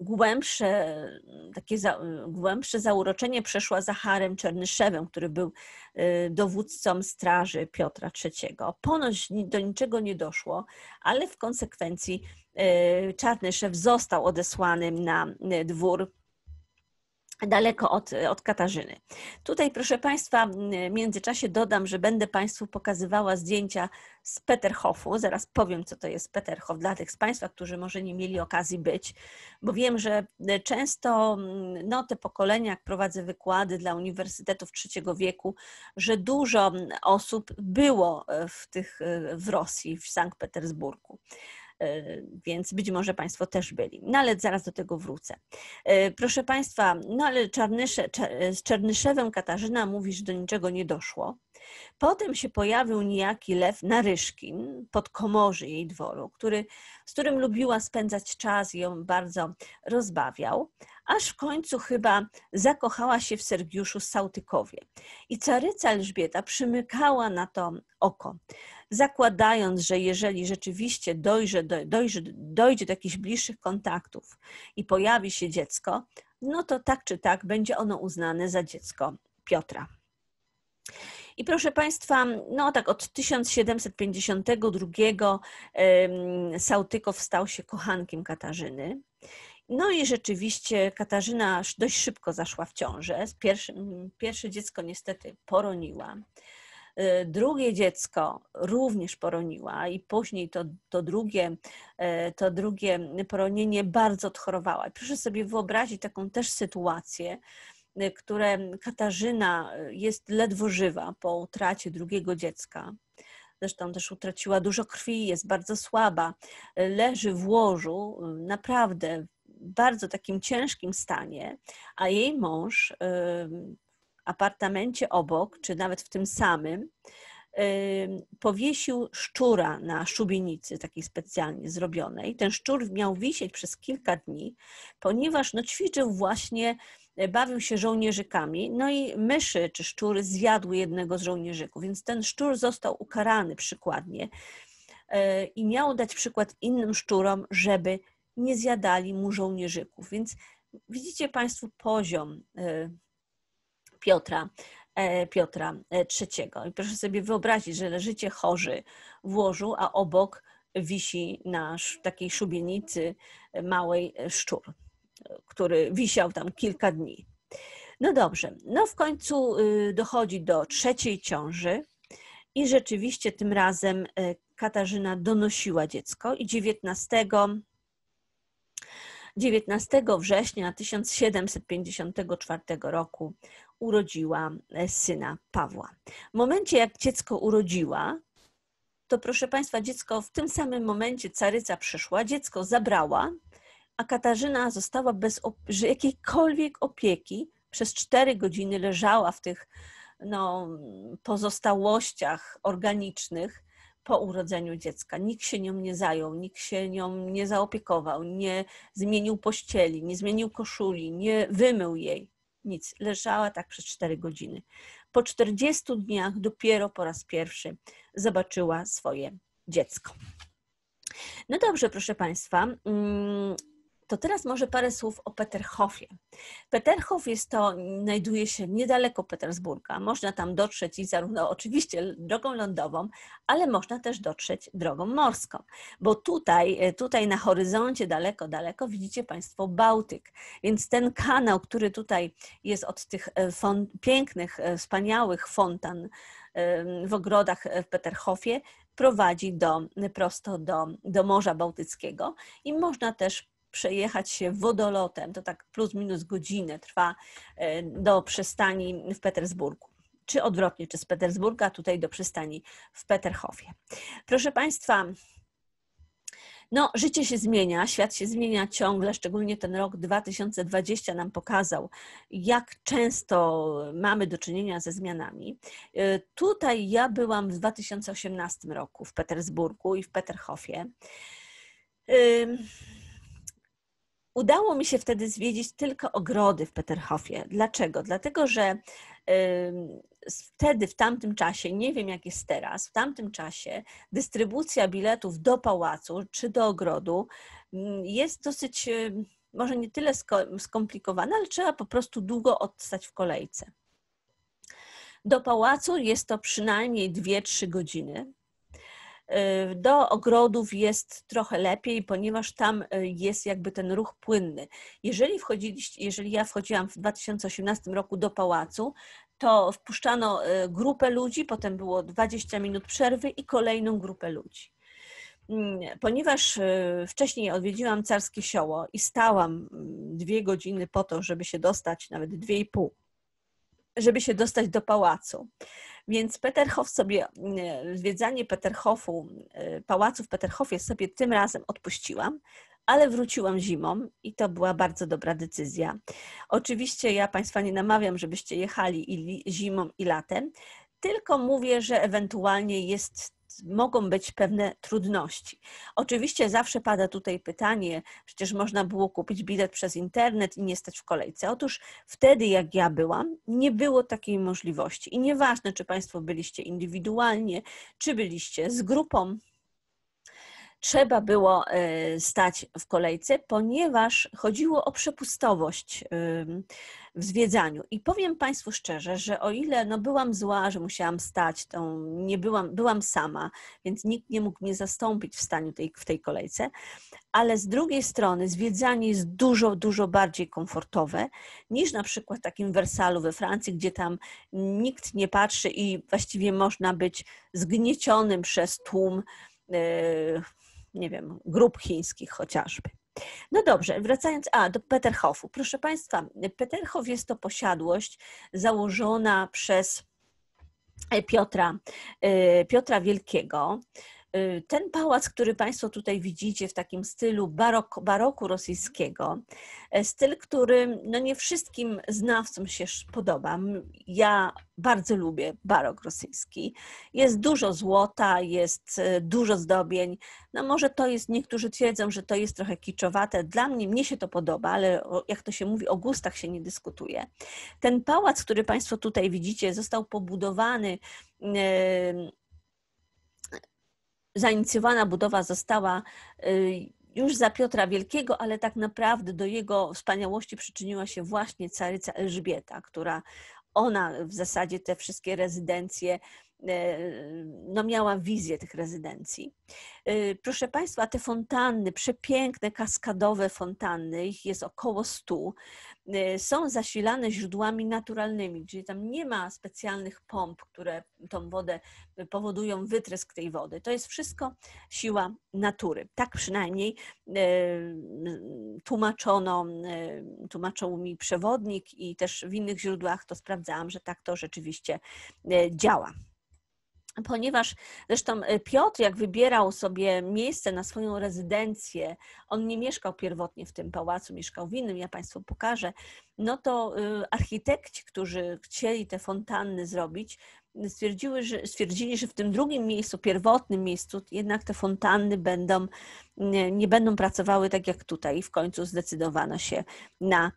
głębsze, mm, takie za, y, głębsze zauroczenie przeszła za Harem Czernyszewem, który był y, dowódcą straży Piotra III. Ponoć do niczego nie doszło, ale w konsekwencji y, Czarnyszew został odesłany na dwór daleko od, od Katarzyny. Tutaj, proszę Państwa, w międzyczasie dodam, że będę Państwu pokazywała zdjęcia z Peterhofu. Zaraz powiem, co to jest Peterhof dla tych z Państwa, którzy może nie mieli okazji być, bo wiem, że często no, te pokolenia, jak prowadzę wykłady dla uniwersytetów trzeciego wieku, że dużo osób było w, tych, w Rosji, w Sankt Petersburgu. E, więc być może Państwo też byli. No ale zaraz do tego wrócę. E, proszę Państwa, no ale Czarnysze, e, z Czernyszewem Katarzyna mówi, że do niczego nie doszło. Potem się pojawił niejaki lew Naryszkin pod komorzy jej dworu, który, z którym lubiła spędzać czas i ją bardzo rozbawiał, aż w końcu chyba zakochała się w Sergiuszu Sałtykowie. I caryca Elżbieta przymykała na to oko, zakładając, że jeżeli rzeczywiście dojrze, dojrze, dojdzie do jakichś bliższych kontaktów i pojawi się dziecko, no to tak czy tak będzie ono uznane za dziecko Piotra. I proszę Państwa, no tak od 1752 Sałtykow stał się kochankiem Katarzyny. No i rzeczywiście Katarzyna dość szybko zaszła w ciążę. Pierwsze, pierwsze dziecko niestety poroniła. E, drugie dziecko również poroniła i później to, to, drugie, e, to drugie poronienie bardzo odchorowała. Proszę sobie wyobrazić taką też sytuację, Y, które Katarzyna y, jest ledwo żywa po utracie drugiego dziecka. Zresztą też utraciła dużo krwi, jest bardzo słaba, y, leży w łożu, naprawdę w bardzo takim ciężkim stanie, a jej mąż w apartamencie obok, czy nawet w tym samym, powiesił szczura na szubienicy, takiej specjalnie zrobionej. Ten szczur miał wisieć przez kilka dni, ponieważ no, ćwiczył właśnie bawił się żołnierzykami, no i myszy czy szczury zjadły jednego z żołnierzyków, więc ten szczur został ukarany przykładnie e, i miał dać przykład innym szczurom, żeby nie zjadali mu żołnierzyków. Więc widzicie Państwo poziom e, Piotra, e, Piotra III. I proszę sobie wyobrazić, że leżycie chorzy w łożu, a obok wisi na takiej szubienicy małej szczur który wisiał tam kilka dni. No dobrze, no w końcu y, dochodzi do trzeciej ciąży i rzeczywiście tym razem y, Katarzyna donosiła dziecko i 19, 19 września 1754 roku urodziła e, syna Pawła. W momencie, jak dziecko urodziła, to proszę Państwa, dziecko w tym samym momencie caryca przyszła, dziecko zabrała a Katarzyna została bez op- jakiejkolwiek opieki. Przez cztery godziny leżała w tych no, pozostałościach organicznych po urodzeniu dziecka. Nikt się nią nie zajął, nikt się nią nie zaopiekował, nie zmienił pościeli, nie zmienił koszuli, nie wymył jej. Nic. Leżała tak przez cztery godziny. Po 40 dniach dopiero po raz pierwszy zobaczyła swoje dziecko. No dobrze, proszę Państwa, mm, to teraz może parę słów o Peterhofie. Peterhof jest to, znajduje się niedaleko Petersburga. Można tam dotrzeć i zarówno oczywiście drogą lądową, ale można też dotrzeć drogą morską, bo tutaj, e, tutaj na horyzoncie daleko, daleko widzicie Państwo Bałtyk, więc ten kanał, który tutaj jest od tych e, pięknych, e, wspaniałych fontan w ogrodach w Peterhofie, prowadzi do, prosto do, do Morza Bałtyckiego i można też przejechać się wodolotem, to tak plus minus godzinę trwa e, do przystani w Petersburgu. Czy odwrotnie, czy z Petersburga tutaj do przystani w Peterhofie. Proszę Państwa, no, życie się zmienia, świat się zmienia ciągle, szczególnie ten rok 2020 nam pokazał, jak często mamy do czynienia ze zmianami. E, tutaj ja byłam w 2018 roku w Petersburgu i w Peterhofie. Udało mi się wtedy zwiedzić tylko ogrody w Peterhofie. Dlaczego? Dlatego, że wtedy, w tamtym czasie, nie wiem jak jest teraz, w tamtym czasie dystrybucja biletów do pałacu czy do ogrodu mm, jest dosyć, może nie tyle skomplikowana, ale trzeba po prostu długo odstać w kolejce. Do pałacu jest to przynajmniej 2-3 godziny Y, do ogrodów jest trochę lepiej, ponieważ tam y, jest jakby ten ruch płynny. Jeżeli wchodziliście, jeżeli ja wchodziłam w 2018 roku do pałacu, to wpuszczano y, grupę ludzi, potem było 20 minut przerwy i kolejną grupę ludzi mm, ponieważ wcześniej odwiedziłam Carskie Sioło i stałam mm, dwie godziny po to, żeby się dostać, nawet dwie i pół żeby się dostać do pałacu. Więc Peterhof sobie, e, zwiedzanie Peterhofu, e, pałacu w Peterhofie sobie tym razem odpuściłam, ale wróciłam zimą i to była bardzo dobra decyzja. Oczywiście ja Państwa nie namawiam, żebyście jechali i zimą i latem, tylko mówię, że ewentualnie jest mogą być pewne trudności. Oczywiście zawsze pada tutaj pytanie, przecież można było kupić bilet przez internet i nie stać w kolejce. Otóż wtedy, jak ja byłam, nie było takiej możliwości. I nieważne, czy Państwo byliście indywidualnie, czy byliście z grupą, trzeba było y, stać w kolejce, ponieważ chodziło o przepustowość w zwiedzaniu. I powiem Państwu szczerze, że o ile no byłam zła, że musiałam stać, to nie byłam, byłam sama, więc nikt nie mógł mnie zastąpić w staniu tej, w tej kolejce, ale z drugiej strony zwiedzanie jest dużo, dużo bardziej komfortowe niż na przykład w takim Wersalu we Francji, gdzie tam nikt nie patrzy i właściwie można być zgniecionym przez tłum y, nie wiem, grup chińskich chociażby. No dobrze, wracając a, do Peterhofu. Proszę Państwa, Peterhof jest to posiadłość założona przez e, Piotra, e, Piotra Wielkiego. Y, ten pałac, który Państwo tutaj widzicie w takim stylu barok, baroku rosyjskiego, e, styl, który no nie wszystkim znawcom się podoba. Ja bardzo lubię barok rosyjski. Jest dużo złota, jest e, dużo zdobień. No może to jest, niektórzy twierdzą, że to jest trochę kiczowate. Dla mnie, mnie się to podoba, ale jak to się mówi, o gustach się nie dyskutuje. Ten pałac, który Państwo tutaj widzicie, został pobudowany e, zainicjowana budowa została y, już za Piotra Wielkiego, ale tak naprawdę do jego wspaniałości przyczyniła się właśnie caryca Elżbieta, która ona w zasadzie te wszystkie rezydencje E, no miała wizję tych rezydencji. E, proszę Państwa, te fontanny, przepiękne, kaskadowe fontanny, ich jest około 100, e, są zasilane źródłami naturalnymi, czyli tam nie ma specjalnych pomp, które tą wodę powodują wytrysk tej wody. To jest wszystko siła natury. Tak przynajmniej tłumaczono, tłumaczył mi przewodnik i też w innych źródłach to sprawdzałam, że tak to rzeczywiście działa ponieważ zresztą e, Piotr, jak wybierał sobie miejsce na swoją rezydencję, on nie mieszkał pierwotnie w tym pałacu, mieszkał w innym, ja Państwu pokażę, no to y, architekci, którzy chcieli te fontanny zrobić, stwierdziły, że, stwierdzili, że w tym drugim miejscu, pierwotnym miejscu, jednak te fontanny będą, nie będą pracowały tak jak tutaj. I w końcu zdecydowano się na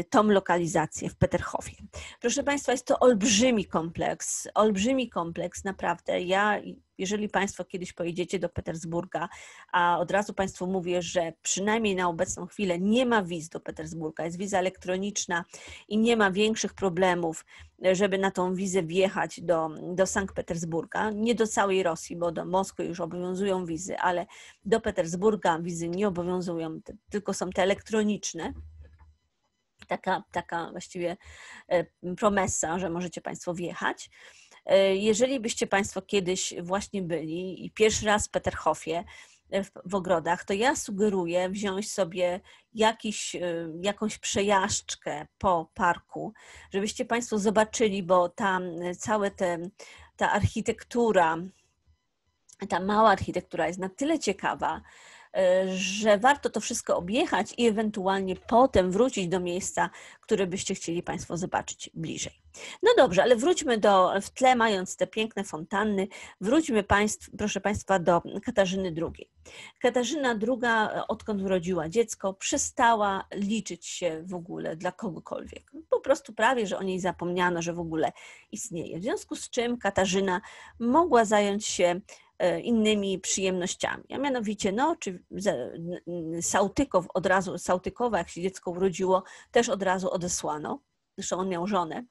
y, tą lokalizację w Peterhofie. Proszę Państwa, jest to olbrzymi kompleks, olbrzymi kompleks, naprawdę. Ja jeżeli Państwo kiedyś pojedziecie do Petersburga, a od razu Państwu mówię, że przynajmniej na obecną chwilę nie ma wiz do Petersburga, jest wiza elektroniczna i nie ma większych problemów, żeby na tą wizę wjechać do, do Sankt Petersburga. Nie do całej Rosji, bo do Moskwy już obowiązują wizy, ale do Petersburga wizy nie obowiązują, tylko są te elektroniczne taka, taka właściwie e, promesa, że możecie Państwo wjechać. E, jeżeli byście Państwo kiedyś właśnie byli i pierwszy raz w Peterhofie, e, w, ogrodach, to ja sugeruję wziąć sobie jakiś, e, jakąś przejażdżkę po parku, żebyście Państwo zobaczyli, bo tam całe te, ta architektura, ta mała architektura jest na tyle ciekawa, że warto to wszystko objechać i ewentualnie potem wrócić do miejsca, które byście chcieli Państwo zobaczyć bliżej. No dobrze, ale wróćmy do, w tle mając te piękne fontanny, wróćmy państw, proszę Państwa do Katarzyny II. Katarzyna II, odkąd urodziła dziecko, przestała liczyć się w ogóle dla kogokolwiek. Po prostu prawie, że o niej zapomniano, że w ogóle istnieje. W związku z czym Katarzyna mogła zająć się E, innymi przyjemnościami. A mianowicie, no, czy Sałtykow od razu, Sałtykowa, jak się dziecko urodziło, też od razu odesłano. Zresztą on miał żonę,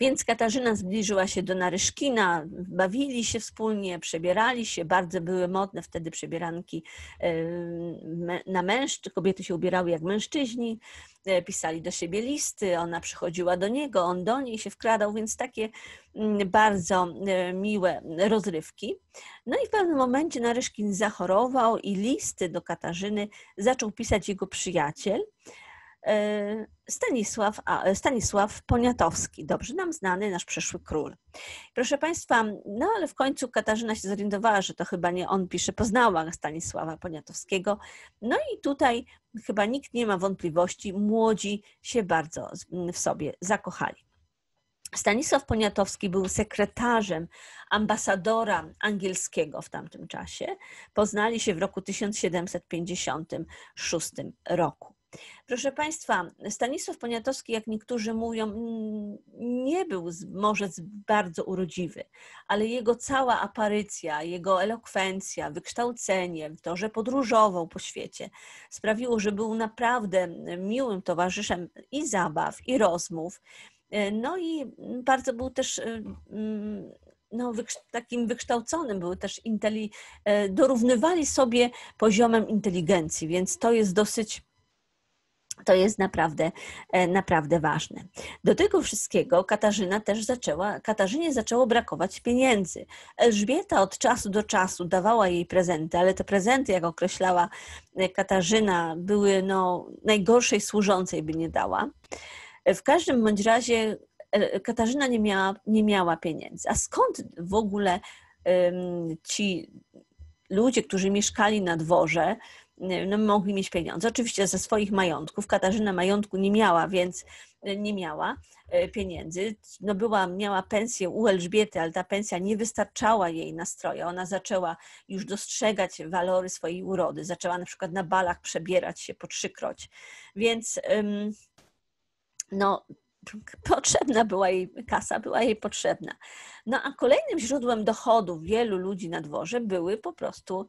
więc Katarzyna zbliżyła się do Naryszkina, bawili się wspólnie, przebierali się, bardzo były modne wtedy przebieranki e, na mężczyzn, kobiety się ubierały jak mężczyźni, e, pisali do siebie listy, ona przychodziła do niego, on do niej się wkradał, więc takie mm, bardzo e, miłe rozrywki. No i w pewnym momencie Naryszkin zachorował i listy do Katarzyny zaczął pisać jego przyjaciel, E, Stanisław, e, Stanisław Poniatowski, dobrze nam znany nasz przyszły król. Proszę Państwa, no ale w końcu Katarzyna się zorientowała, że to chyba nie on pisze, poznała Stanisława Poniatowskiego. No i tutaj chyba nikt nie ma wątpliwości, młodzi się bardzo mm, w sobie zakochali. Stanisław Poniatowski był sekretarzem ambasadora angielskiego w tamtym czasie. Poznali się w roku 1756 roku. Proszę Państwa, Stanisław Poniatowski, jak niektórzy mówią, mm, nie był może bardzo urodziwy, ale jego cała aparycja, jego elokwencja, wykształcenie, to, że podróżował po świecie, sprawiło, że był naprawdę miłym towarzyszem i zabaw, i rozmów. E, no i bardzo był też e, mm, no, takim wykształconym, były też inteli, e, dorównywali sobie poziomem inteligencji, więc to jest dosyć to jest naprawdę, e, naprawdę ważne. Do tego wszystkiego Katarzyna też zaczęła, Katarzynie zaczęło brakować pieniędzy. Elżbieta od czasu do czasu dawała jej prezenty, ale te prezenty, jak określała e, Katarzyna, były no, najgorszej służącej by nie dała. W każdym bądź razie e, Katarzyna nie miała, nie miała pieniędzy. A skąd w ogóle um, ci ludzie, którzy mieszkali na dworze, Y, no, mogli mieć pieniądze. Oczywiście ze swoich majątków. Katarzyna majątku nie miała, więc y, nie miała y, pieniędzy. No była, miała pensję u Elżbiety, ale ta pensja nie wystarczała jej nastroja. Ona zaczęła już dostrzegać walory swojej urody. Zaczęła na przykład na balach przebierać się po trzykroć. Więc no, potrzebna była jej kasa, była jej potrzebna. No a kolejnym źródłem dochodów wielu ludzi na dworze były po prostu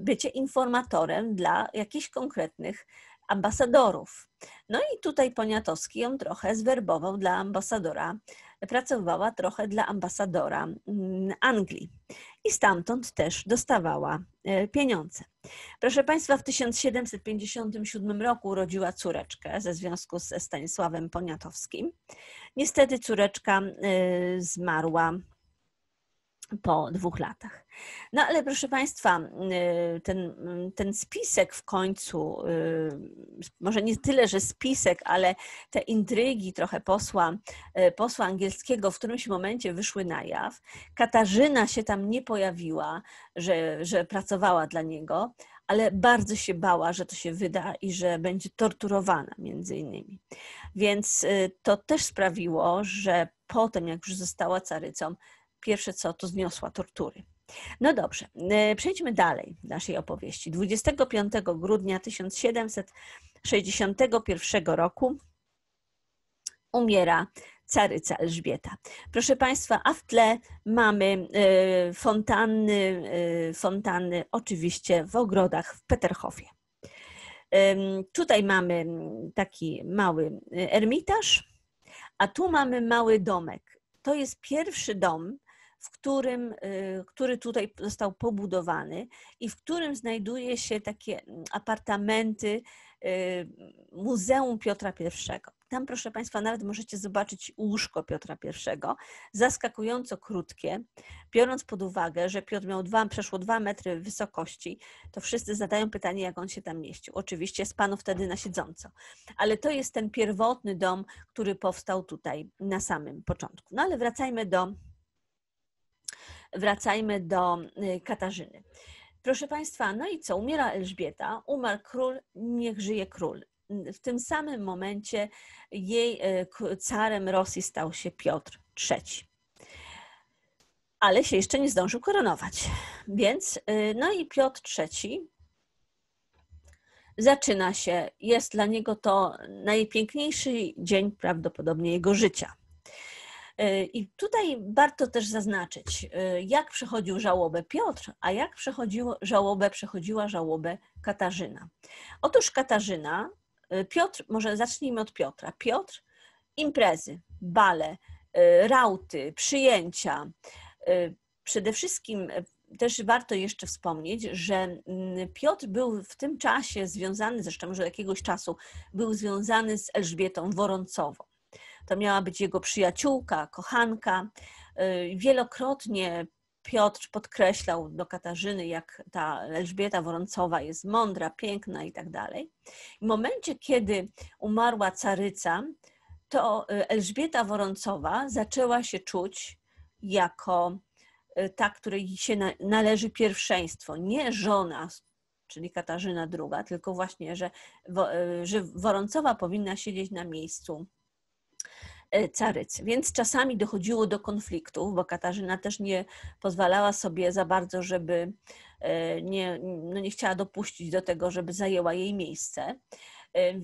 bycie informatorem dla jakichś konkretnych ambasadorów. No i tutaj Poniatowski ją trochę zwerbował dla ambasadora, pracowała trochę dla ambasadora mm, Anglii i stamtąd też dostawała y, pieniądze. Proszę Państwa, w 1757 roku urodziła córeczkę ze związku ze Stanisławem Poniatowskim. Niestety córeczka y, zmarła po dwóch latach. No ale proszę Państwa, y, ten, ten spisek w końcu, y, może nie tyle, że spisek, ale te intrygi trochę posła, y, posła angielskiego w którymś momencie wyszły na jaw. Katarzyna się tam nie pojawiła, że, że pracowała dla niego, ale bardzo się bała, że to się wyda i że będzie torturowana między innymi. Więc to też sprawiło, że potem, jak już została carycą, Pierwsze co, to zniosła tortury. No dobrze, e, przejdźmy dalej w naszej opowieści. 25 grudnia 1761 roku umiera caryca Elżbieta. Proszę Państwa, a w tle mamy e, fontanny, e, fontanny oczywiście w ogrodach w Peterhofie. Tutaj mamy taki mały ermitaż, a tu mamy mały domek. To jest pierwszy dom, w którym, y, który tutaj został pobudowany i w którym znajduje się takie mm, apartamenty y, Muzeum Piotra I. Tam, proszę Państwa, nawet możecie zobaczyć łóżko Piotra I, zaskakująco krótkie, biorąc pod uwagę, że Piotr miał dwa, przeszło dwa metry wysokości, to wszyscy zadają pytanie, jak on się tam mieścił. Oczywiście spano wtedy na siedząco, ale to jest ten pierwotny dom, który powstał tutaj na samym początku. No ale wracajmy do wracajmy do y, Katarzyny. Proszę Państwa, no i co? Umiera Elżbieta, umarł król, niech żyje król. W tym samym momencie jej y, carem Rosji stał się Piotr III. Ale się jeszcze nie zdążył koronować. Więc, y, no i Piotr III zaczyna się, jest dla niego to najpiękniejszy dzień prawdopodobnie jego życia E, I tutaj warto też zaznaczyć, e, jak przechodził żałobę Piotr, a jak żałobę, przechodziła żałobę Katarzyna. Otóż Katarzyna, e, Piotr, może zacznijmy od Piotra. Piotr, imprezy, bale, rauty, przyjęcia. Przede wszystkim też warto jeszcze wspomnieć, że mm, Piotr był w tym czasie związany, zresztą już od jakiegoś czasu, był związany z Elżbietą Woroncową. To miała być jego przyjaciółka, kochanka. Y, wielokrotnie Piotr podkreślał do Katarzyny, jak ta Elżbieta Worącowa jest mądra, piękna i tak dalej. W momencie, kiedy umarła caryca, to y, Elżbieta Worącowa zaczęła się czuć jako y, ta, której się należy pierwszeństwo, nie żona, czyli Katarzyna II, tylko właśnie, że, Worącowa powinna siedzieć na miejscu E, caryc. Więc czasami dochodziło do konfliktów, bo Katarzyna też nie pozwalała sobie za bardzo, żeby e, nie, no nie chciała dopuścić do tego, żeby zajęła jej miejsce. E,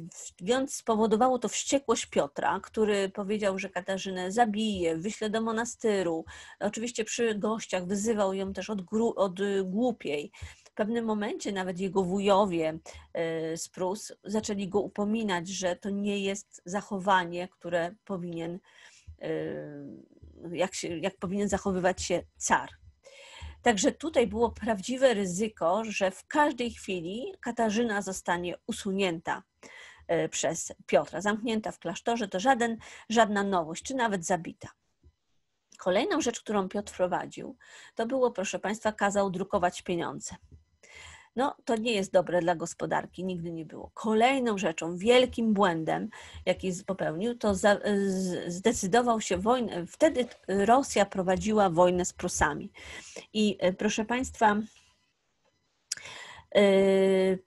więc spowodowało to wściekłość Piotra, który powiedział, że Katarzynę zabije, wyśle do monastyru. Oczywiście przy gościach wyzywał ją też od, gru, od głupiej pewnym momencie nawet jego wujowie e, z Prus zaczęli go upominać, że to nie jest zachowanie, które powinien, e, jak, się, jak powinien zachowywać się car. Także tutaj było prawdziwe ryzyko, że w każdej chwili Katarzyna zostanie usunięta e, przez Piotra, zamknięta w klasztorze, to żaden, żadna nowość, czy nawet zabita. Kolejną rzecz, którą Piotr wprowadził, to było, proszę Państwa, kazał drukować pieniądze no to nie jest dobre dla gospodarki, nigdy nie było. Kolejną rzeczą, wielkim błędem, jaki popełnił, to za, zdecydował się wojnę, wtedy Rosja prowadziła wojnę z Prusami. I e, proszę Państwa, e,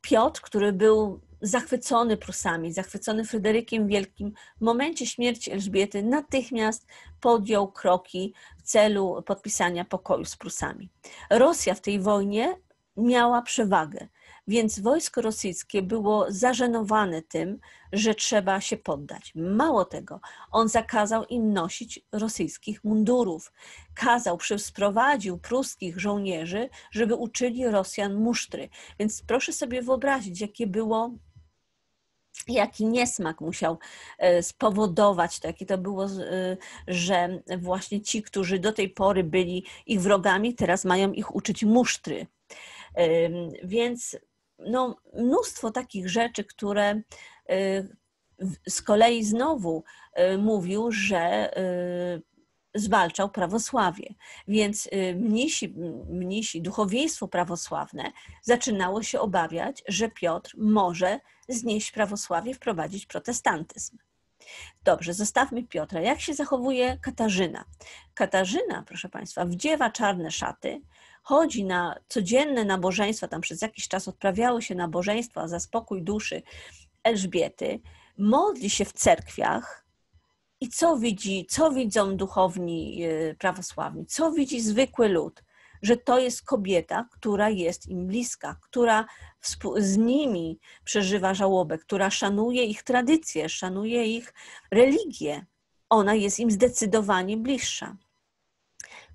Piotr, który był zachwycony Prusami, zachwycony Fryderykiem Wielkim, w momencie śmierci Elżbiety natychmiast podjął kroki w celu podpisania pokoju z Prusami. Rosja w tej wojnie miała przewagę. Więc wojsko rosyjskie było zażenowane tym, że trzeba się poddać. Mało tego, on zakazał im nosić rosyjskich mundurów. Kazał, sprowadził pruskich żołnierzy, żeby uczyli Rosjan musztry. Więc proszę sobie wyobrazić, jakie było jaki niesmak musiał e, spowodować, to to było, e, że właśnie ci, którzy do tej pory byli ich wrogami, teraz mają ich uczyć musztry. Więc no, mnóstwo takich rzeczy, które y, z kolei znowu y, mówił, że y, zwalczał prawosławie. Więc mnisi, mnisi, duchowieństwo prawosławne zaczynało się obawiać, że Piotr może znieść prawosławie, wprowadzić protestantyzm. Dobrze, zostawmy Piotra. Jak się zachowuje Katarzyna? Katarzyna, proszę Państwa, wdziewa czarne szaty, chodzi na codzienne nabożeństwa, tam przez jakiś czas odprawiały się nabożeństwa za spokój duszy Elżbiety, modli się w cerkwiach, i co widzi, co widzą duchowni y, prawosławni, co widzi zwykły lud? że to jest kobieta, która jest im bliska, która z nimi przeżywa żałobę, która szanuje ich tradycje, szanuje ich religię. Ona jest im zdecydowanie bliższa.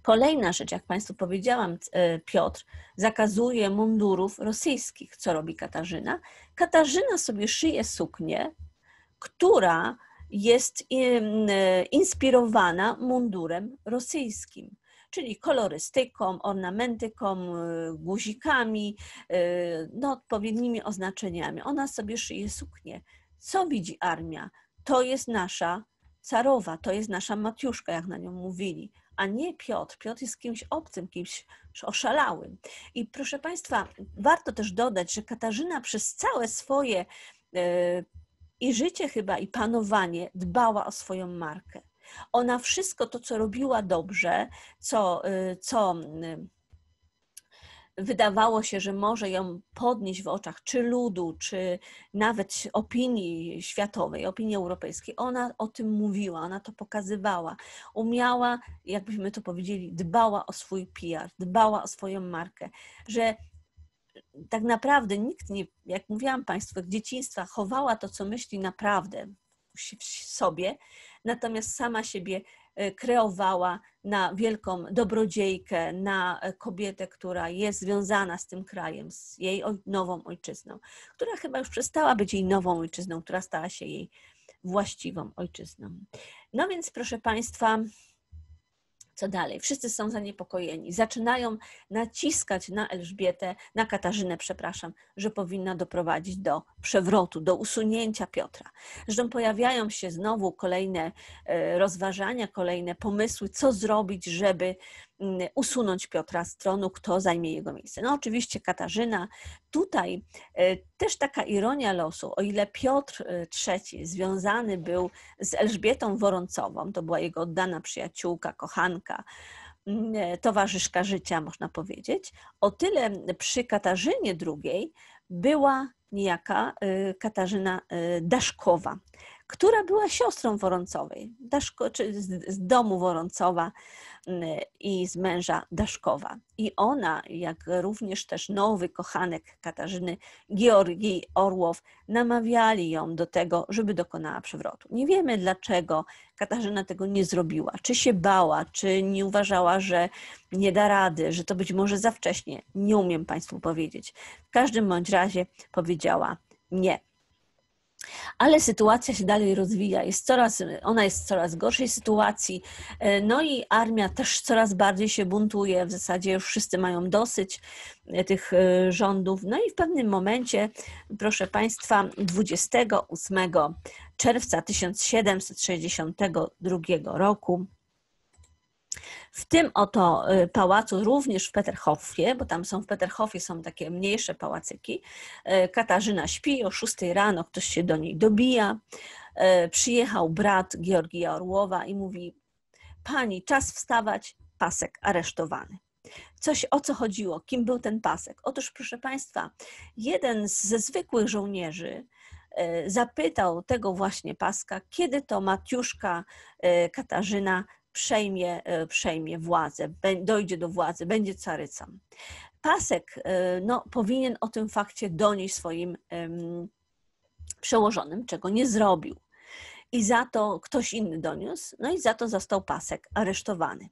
Kolejna rzecz, jak Państwu powiedziałam, e, Piotr zakazuje mundurów rosyjskich. Co robi Katarzyna? Katarzyna sobie szyje suknię, która jest e, inspirowana mundurem rosyjskim czyli kolorystyką, ornamentyką, y, guzikami, y, no, odpowiednimi oznaczeniami. Ona sobie szyje suknię. Co widzi armia? To jest nasza carowa, to jest nasza Matiuszka, jak na nią mówili, a nie Piotr. Piotr jest kimś obcym, kimś oszalałym. I proszę Państwa, warto też dodać, że Katarzyna przez całe swoje y, i życie chyba, i panowanie dbała o swoją markę. Ona wszystko to, co robiła dobrze, co, y, co y, wydawało się, że może ją podnieść w oczach czy ludu, czy nawet opinii światowej, opinii europejskiej, ona o tym mówiła, ona to pokazywała. Umiała, jakbyśmy to powiedzieli, dbała o swój PR, dbała o swoją markę, że tak naprawdę nikt nie, jak mówiłam Państwu, w dzieciństwa chowała to, co myśli naprawdę w sobie, natomiast sama siebie e, kreowała na wielką dobrodziejkę, na e, kobietę, która jest związana z tym krajem, z jej nową ojczyzną, która chyba już przestała być jej nową ojczyzną, która stała się jej właściwą ojczyzną. No więc, proszę Państwa, co dalej? Wszyscy są zaniepokojeni. Zaczynają naciskać na Elżbietę, na Katarzynę, przepraszam, że powinna doprowadzić do przewrotu, do usunięcia Piotra. Zresztą pojawiają się znowu kolejne e, rozważania, kolejne pomysły, co zrobić, żeby Mm, usunąć Piotra z tronu, kto zajmie jego miejsce. No oczywiście Katarzyna. Tutaj e, też taka ironia losu, o ile Piotr III e, związany był z Elżbietą Woroncową, to była jego oddana przyjaciółka, kochanka, mm, e, towarzyszka życia, można powiedzieć, o tyle przy Katarzynie II była niejaka Katarzyna Daszkowa, która była siostrą worącowej, Daszko, czy z, z domu worącowa mm, i z męża Daszkowa. I ona, jak również też nowy kochanek Katarzyny, Georgii Orłow, namawiali ją do tego, żeby dokonała przewrotu. Nie wiemy dlaczego Katarzyna tego nie zrobiła. Czy się bała, czy nie uważała, że nie da rady, że to być może za wcześnie. Nie umiem Państwu powiedzieć. W każdym bądź razie powiedziała nie ale sytuacja się dalej rozwija, jest coraz, ona jest w coraz gorszej sytuacji, e, no i armia też coraz bardziej się buntuje, w zasadzie już wszyscy mają dosyć e, tych e, rządów, no i w pewnym momencie, proszę Państwa, 28 czerwca 1762 roku w tym oto y, pałacu, również w Peterhofie, bo tam są w Peterhofie są takie mniejsze pałacyki, y, Katarzyna śpi, o 6 rano ktoś się do niej dobija. Y, przyjechał brat Georgija Orłowa i mówi: Pani, czas wstawać, pasek aresztowany coś o co chodziło, kim był ten pasek. Otóż, proszę Państwa, jeden ze zwykłych żołnierzy zapytał tego właśnie paska, kiedy to Matiuszka Katarzyna przejmie, e, przejmie władzę, dojdzie do władzy, będzie carycą. Pasek e, no, powinien o tym fakcie donieść swoim przełożonym, czego nie zrobił. I za to ktoś inny doniósł, no i za to został Pasek aresztowany.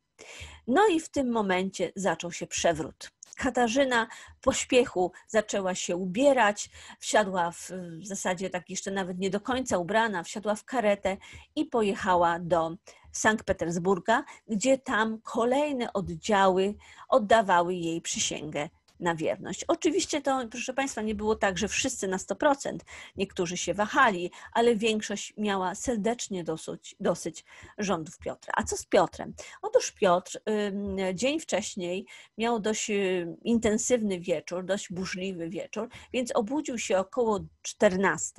No i w tym momencie zaczął się przewrót. Katarzyna w pośpiechu zaczęła się ubierać, wsiadła w, w zasadzie tak jeszcze nawet nie do końca ubrana, wsiadła w karetę i pojechała do Sankt Petersburga, gdzie tam kolejne oddziały oddawały jej przysięgę na wierność. Oczywiście to, proszę Państwa, nie było tak, że wszyscy na 100%, niektórzy się wahali, ale większość miała serdecznie dosyć, dosyć rządów Piotra. A co z Piotrem? Otóż Piotr dzień wcześniej miał dość intensywny wieczór, dość burzliwy wieczór, więc obudził się około 14.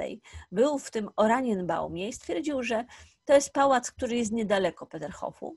Był w tym Oranienbaumie i stwierdził, że to jest pałac, który jest niedaleko Peterhofu.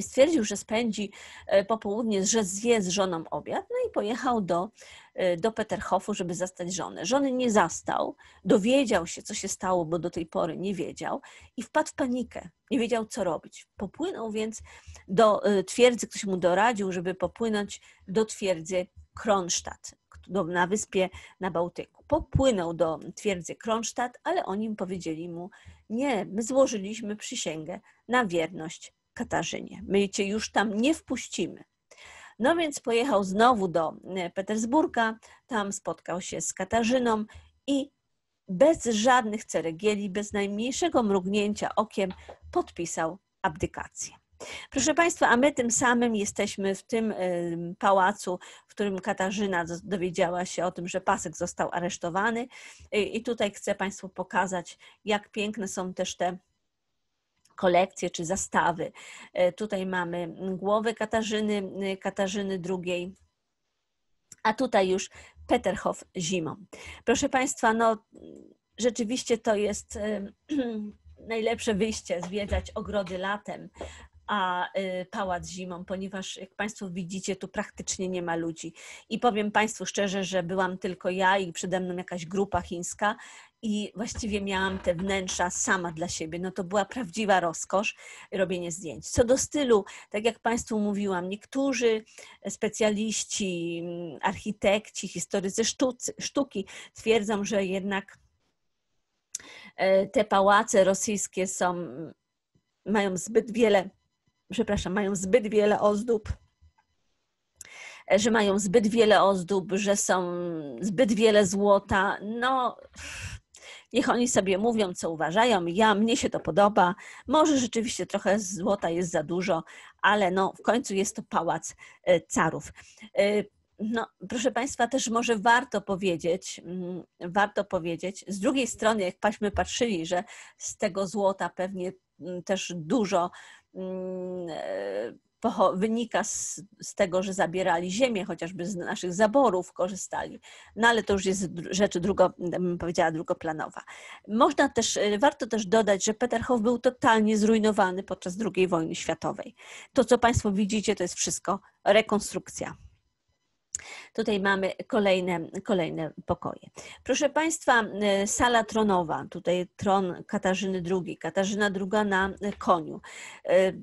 Stwierdził, że spędzi e, popołudnie, że zje z żoną obiad, no i pojechał do, e, do Peterhofu, żeby zastać żonę. Żony nie zastał, dowiedział się, co się stało, bo do tej pory nie wiedział i wpadł w panikę. Nie wiedział, co robić. Popłynął więc do e, twierdzy, ktoś mu doradził, żeby popłynąć do twierdzy Kronstadt do, na wyspie na Bałtyku. Popłynął do twierdzy Kronstadt, ale o nim powiedzieli mu, nie, my złożyliśmy przysięgę na wierność Katarzynie. My cię już tam nie wpuścimy. No więc pojechał znowu do e, Petersburga, tam spotkał się z Katarzyną i bez żadnych ceregieli, bez najmniejszego mrugnięcia okiem podpisał abdykację. Proszę Państwa, a my tym samym jesteśmy w tym y, pałacu, w którym Katarzyna dowiedziała się o tym, że pasek został aresztowany. Y, I tutaj chcę Państwu pokazać, jak piękne są też te kolekcje czy zastawy. Y, tutaj mamy głowę Katarzyny, Katarzyny II, a tutaj już Peterhof zimą. Proszę Państwa, no rzeczywiście to jest najlepsze wyjście, zwiedzać ogrody latem, a y, pałac zimą, ponieważ jak Państwo widzicie, tu praktycznie nie ma ludzi. I powiem Państwu szczerze, że byłam tylko ja i przede mną jakaś grupa chińska i właściwie miałam te wnętrza sama dla siebie. No to była prawdziwa rozkosz robienie zdjęć. Co do stylu, tak jak Państwu mówiłam, niektórzy specjaliści, mm, architekci, historycy sztuki twierdzą, że jednak e, te pałace rosyjskie są, mają zbyt wiele przepraszam, mają zbyt wiele ozdób, e, że mają zbyt wiele ozdób, że są zbyt wiele złota. No, niech oni sobie mówią, co uważają. Ja, mnie się to podoba. Może rzeczywiście trochę złota jest za dużo, ale no, w końcu jest to pałac e, carów. E, no, proszę Państwa, też może warto powiedzieć, mm, warto powiedzieć, z drugiej strony, jak paśmy patrzyli, że z tego złota pewnie mm, też dużo Mm, e, wynika z, z, tego, że zabierali ziemię, chociażby z naszych zaborów korzystali. No ale to już jest rzecz drugo, mm, powiedziała drugoplanowa. Można też, e, warto też dodać, że Peterhof był totalnie zrujnowany podczas II wojny światowej. To, co Państwo widzicie, to jest wszystko rekonstrukcja. Tutaj mamy kolejne, kolejne pokoje. Proszę Państwa, y, sala tronowa, tutaj tron Katarzyny II, Katarzyna II na koniu. Y,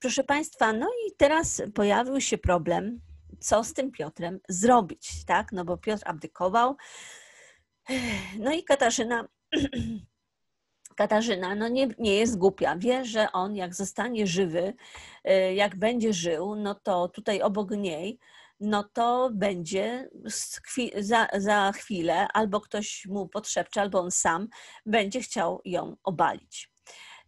proszę Państwa, no i teraz pojawił się problem, co z tym Piotrem zrobić, tak? No bo Piotr abdykował, no i Katarzyna Katarzyna no nie, nie jest głupia. Wie, że on jak zostanie żywy, e, jak będzie żył, no to tutaj obok niej, no to będzie za, za chwilę albo ktoś mu podszepcze, albo on sam będzie chciał ją obalić.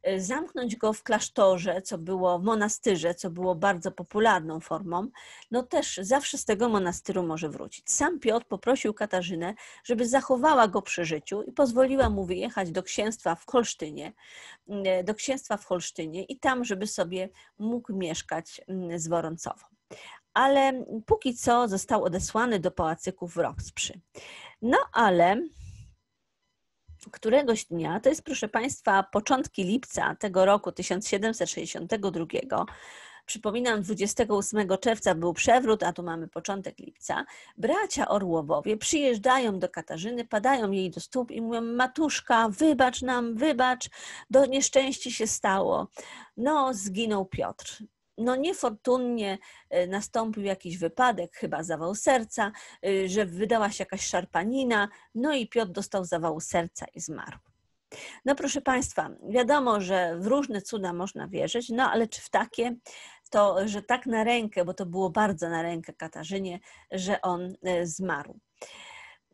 E, zamknąć go w klasztorze, co było w monastyrze, co było bardzo popularną formą, no też zawsze z tego monastyru może wrócić. Sam Piotr poprosił Katarzynę, żeby zachowała go przy życiu i pozwoliła mu wyjechać do księstwa w Holsztynie, mm, e, do księstwa w Holsztynie i tam, żeby sobie mógł mieszkać mm, z Woroncową ale póki co został odesłany do pałacyków w Roxprzy. No ale któregoś dnia, to jest proszę Państwa początki lipca tego roku 1762, przypominam 28 czerwca był przewrót, a tu mamy początek lipca, bracia Orłowowie przyjeżdżają do Katarzyny, padają jej do stóp i mówią matuszka wybacz nam, wybacz, do nieszczęści się stało. No zginął Piotr no niefortunnie e, nastąpił jakiś wypadek, chyba zawał serca, e, że wydała się jakaś szarpanina, no i Piotr dostał zawału serca i zmarł. No proszę Państwa, wiadomo, że w różne cuda można wierzyć, no ale czy w takie, to że tak na rękę, bo to było bardzo na rękę Katarzynie, że on e, zmarł.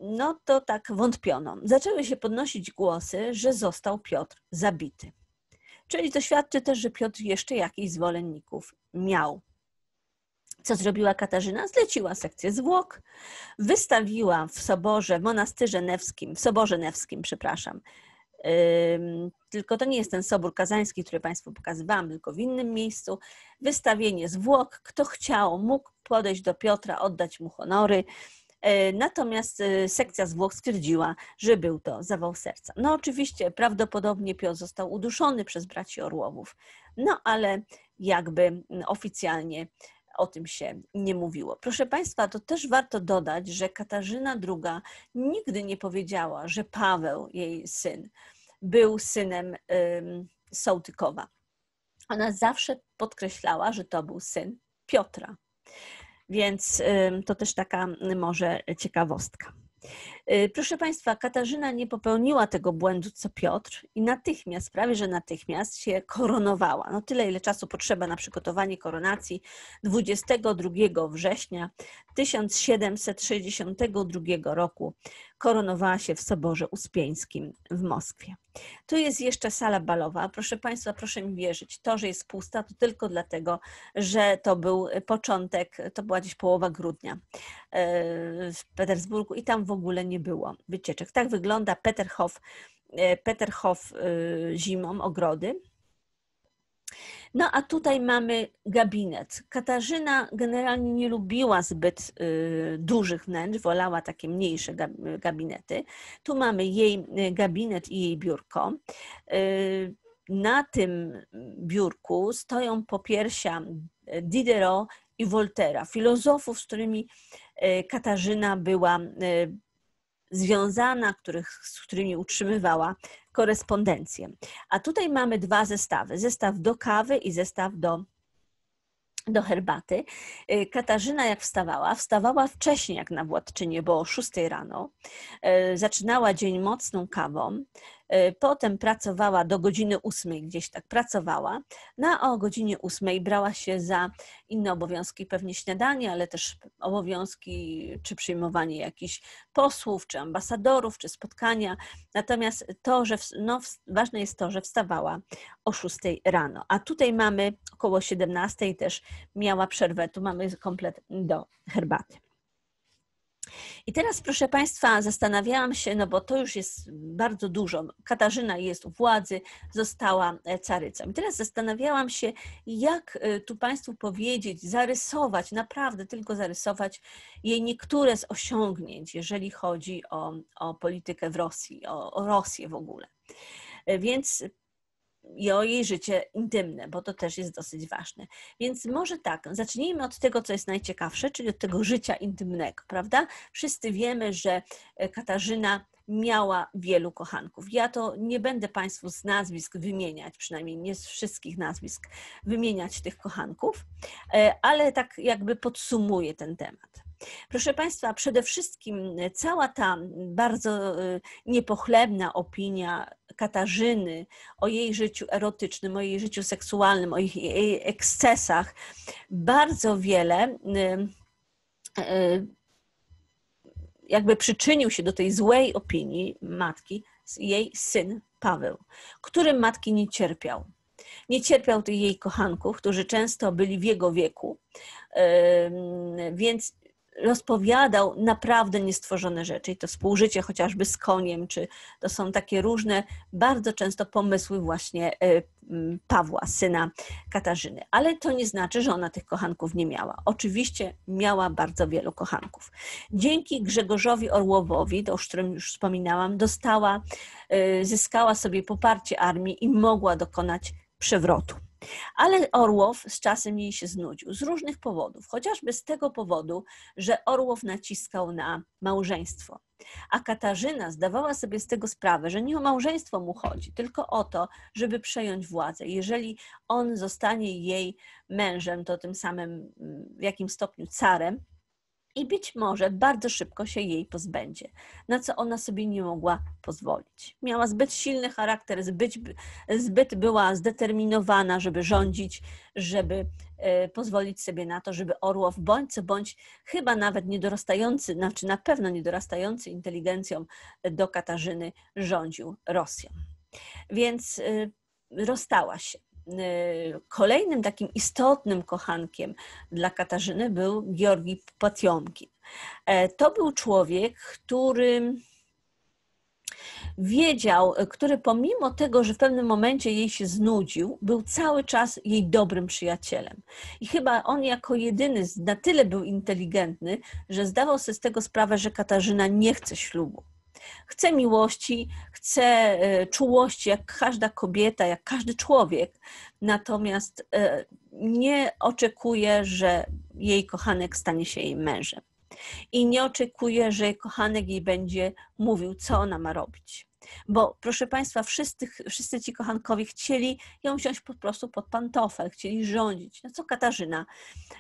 No to tak wątpiono. Zaczęły się podnosić głosy, że został Piotr zabity. Czyli to świadczy też, że Piotr jeszcze jakichś zwolenników miał. Co zrobiła Katarzyna? Zleciła sekcję zwłok, wystawiła w soborze, w monastyrze newskim, w soborze newskim, przepraszam. tylko to nie jest ten sobór kazański, który Państwu pokazywałam, tylko w innym miejscu. Wystawienie zwłok, kto chciał, mógł podejść do Piotra, oddać mu honory E, natomiast e, sekcja zwłok stwierdziła, że był to zawał serca. No oczywiście prawdopodobnie Piotr został uduszony przez braci Orłowów, no ale jakby oficjalnie o tym się nie mówiło. Proszę Państwa, to też warto dodać, że Katarzyna II nigdy nie powiedziała, że Paweł, jej syn, był synem ym, Sołtykowa. Ona zawsze podkreślała, że to był syn Piotra. Więc to też taka może ciekawostka. Y, proszę Państwa, Katarzyna nie popełniła tego błędu co Piotr i natychmiast, prawie że natychmiast się koronowała. No tyle, ile czasu potrzeba na przygotowanie koronacji 22 września 1762 roku. Koronowała się w Soborze Uspieńskim w Moskwie. Tu jest jeszcze sala balowa. Proszę Państwa, proszę mi wierzyć, to, że jest pusta, to tylko dlatego, że to był początek, to była gdzieś połowa grudnia y, w Petersburgu i tam w ogóle nie nie było wycieczek. Tak wygląda Peterhof, e, Peterhof e, zimą, ogrody. No a tutaj mamy gabinet. Katarzyna generalnie nie lubiła zbyt e, dużych wnętrz, wolała takie mniejsze gabinety. Tu mamy jej gabinet i jej biurko. Na tym biurku stoją popiersia Diderot i Voltera, filozofów, z którymi Katarzyna była związana, których, z którymi utrzymywała korespondencję. A tutaj mamy dwa zestawy: zestaw do kawy i zestaw do do herbaty. Y, Katarzyna jak wstawała? Wstawała wcześniej jak na władczynie, bo o 6 rano. Y, zaczynała dzień mocną kawą, Y, potem pracowała do godziny ósmej, gdzieś tak pracowała. Na no o godzinie ósmej brała się za inne obowiązki, pewnie śniadanie, ale też obowiązki czy przyjmowanie jakichś posłów, czy ambasadorów, czy spotkania. Natomiast to, że w, no, ważne jest to, że wstawała o szóstej rano. A tutaj mamy około siedemnastej też miała przerwę. Tu mamy komplet do herbaty. I teraz, proszę Państwa, zastanawiałam się, no bo to już jest bardzo dużo. Katarzyna jest u władzy, została e, carycą. I teraz zastanawiałam się, jak e, tu Państwu powiedzieć, zarysować, naprawdę tylko zarysować jej niektóre z osiągnięć, jeżeli chodzi o, o politykę w Rosji, o, o Rosję w ogóle. E, więc i o jej życie intymne, bo to też jest dosyć ważne. Więc może tak, zacznijmy od tego, co jest najciekawsze, czyli od tego życia intymnego, prawda? Wszyscy wiemy, że e, Katarzyna miała wielu kochanków. Ja to nie będę Państwu z nazwisk wymieniać, przynajmniej nie z wszystkich nazwisk wymieniać tych kochanków, e, ale tak jakby podsumuję ten temat. Proszę Państwa, przede wszystkim e, cała ta bardzo e, niepochlebna opinia Katarzyny o jej życiu erotycznym, o jej życiu seksualnym, o jej ekscesach, bardzo wiele e, jakby przyczynił się do tej złej opinii matki jej syn Paweł, którym matki nie cierpiał. Nie cierpiał tych jej kochanków, którzy często byli w jego wieku, więc rozpowiadał naprawdę niestworzone rzeczy. I to współżycie chociażby z koniem, czy to są takie różne, bardzo często pomysły właśnie e, Pawła, syna Katarzyny. Ale to nie znaczy, że ona tych kochanków nie miała. Oczywiście miała bardzo wielu kochanków. Dzięki Grzegorzowi Orłowowi, o którym już wspominałam, dostała, e, zyskała sobie poparcie armii i mogła dokonać przewrotu. Ale Orłow z czasem jej się znudził z różnych powodów, chociażby z tego powodu, że Orłow naciskał na małżeństwo. A Katarzyna zdawała sobie z tego sprawę, że nie o małżeństwo mu chodzi, tylko o to, żeby przejąć władzę. Jeżeli on zostanie jej mężem, to tym samym mm, w jakim stopniu carem, i być może bardzo szybko się jej pozbędzie, na co ona sobie nie mogła pozwolić. Miała zbyt silny charakter, zbyt, zbyt była zdeterminowana, żeby rządzić, żeby e, pozwolić sobie na to, żeby Orłow bądź co bądź chyba nawet niedorastający, znaczy na pewno niedorastający inteligencją do Katarzyny rządził Rosją. Więc e, rozstała się Y, kolejnym takim istotnym kochankiem dla Katarzyny był Georgi Patiomkin. E, to był człowiek, który wiedział, e, który pomimo tego, że w pewnym momencie jej się znudził, był cały czas jej dobrym przyjacielem. I chyba on jako jedyny na tyle był inteligentny, że zdawał sobie z tego sprawę, że Katarzyna nie chce ślubu. Chce miłości, chce czułości, jak każda kobieta, jak każdy człowiek. Natomiast e, nie oczekuje, że jej kochanek stanie się jej mężem. I nie oczekuje, że jej kochanek jej będzie mówił, co ona ma robić. Bo proszę Państwa, wszyscy, wszyscy ci kochankowie chcieli ją wziąć po prostu pod pantofel, chcieli rządzić. No co Katarzyna,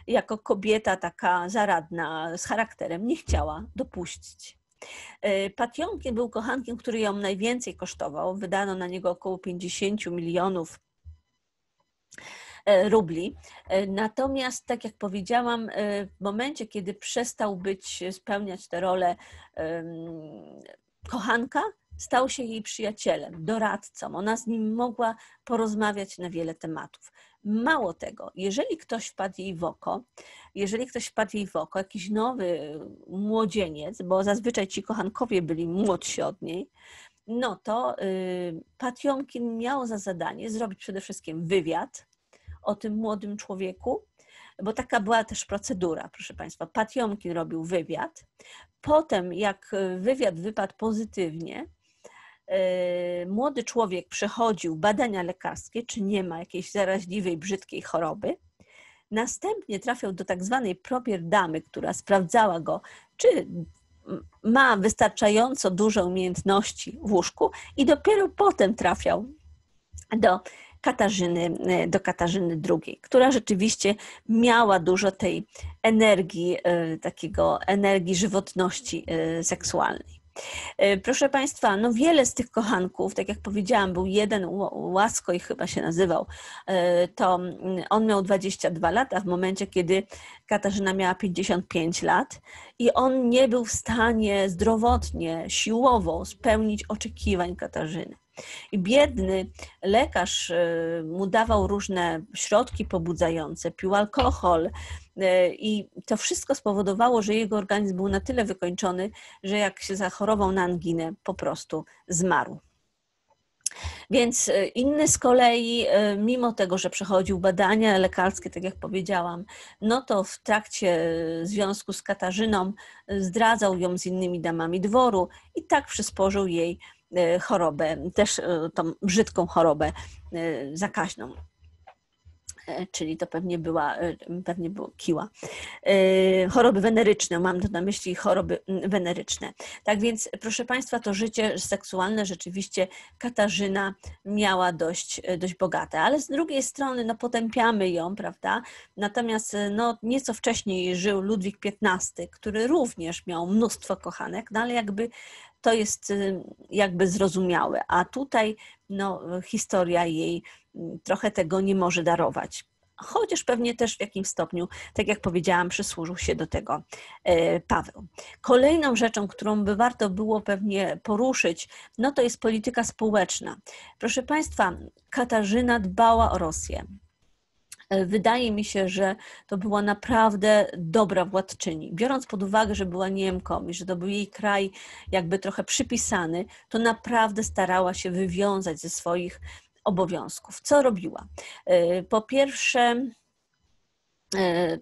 jako kobieta taka zaradna, z charakterem, nie chciała dopuścić. E, Pationkin był kochankiem, który ją najwięcej kosztował. Wydano na niego około 50 milionów e, rubli. E, natomiast, tak jak powiedziałam, w momencie, kiedy przestał być, spełniać tę rolę kochanka, stał się jej przyjacielem, doradcą. Ona z nim mogła porozmawiać na wiele tematów. Mało tego, jeżeli ktoś wpadł jej w oko, jeżeli ktoś wpadł jej w oko, jakiś nowy młodzieniec, bo zazwyczaj ci kochankowie byli młodsi od niej, no to y, miało miał za zadanie zrobić przede wszystkim wywiad o tym młodym człowieku, bo taka była też procedura, proszę Państwa. Patiomkin robił wywiad. Potem, jak wywiad wypadł pozytywnie, Y, młody człowiek przechodził badania lekarskie, czy nie ma jakiejś zaraźliwej, brzydkiej choroby. Następnie trafiał do tak zwanej probierdamy, która sprawdzała go, czy ma wystarczająco duże umiejętności w łóżku i dopiero potem trafiał do Katarzyny, y, do Katarzyny II, która rzeczywiście miała dużo tej energii, y, takiego energii żywotności seksualnej. E, proszę Państwa, no wiele z tych kochanków, tak jak powiedziałam, był jeden, Łasko i chyba się nazywał, e, to mm, on miał 22 lata w momencie, kiedy Katarzyna miała 55 lat i on nie był w stanie zdrowotnie, siłowo spełnić oczekiwań Katarzyny. I biedny lekarz e, mu dawał różne środki pobudzające, pił alkohol, E, I to wszystko spowodowało, że jego organizm był na tyle wykończony, że jak się zachorował na anginę, po prostu zmarł. Więc e, inny z kolei, e, mimo tego, że przechodził badania lekarskie, tak jak powiedziałam, no to w trakcie związku z Katarzyną zdradzał ją z innymi damami dworu i tak przysporzył jej chorobę, też tą brzydką chorobę zakaźną. E, czyli to pewnie była, e, pewnie było kiła. E, choroby weneryczne, mam tu na myśli choroby weneryczne. Tak więc, proszę Państwa, to życie seksualne rzeczywiście Katarzyna miała dość, dość bogate, ale z drugiej strony, no potępiamy ją, prawda? Natomiast, no nieco wcześniej żył Ludwik XV, który również miał mnóstwo kochanek, no ale jakby to jest jakby zrozumiałe, a tutaj no, historia jej mm, trochę tego nie może darować. Chociaż pewnie też w jakimś stopniu, tak jak powiedziałam, przysłużył się do tego e, Paweł. Kolejną rzeczą, którą by warto było pewnie poruszyć, no to jest polityka społeczna. Proszę Państwa, Katarzyna dbała o Rosję Wydaje mi się, że to była naprawdę dobra władczyni. Biorąc pod uwagę, że była Niemką i że to był jej kraj jakby trochę przypisany, to naprawdę starała się wywiązać ze swoich obowiązków. Co robiła? E, po pierwsze, e,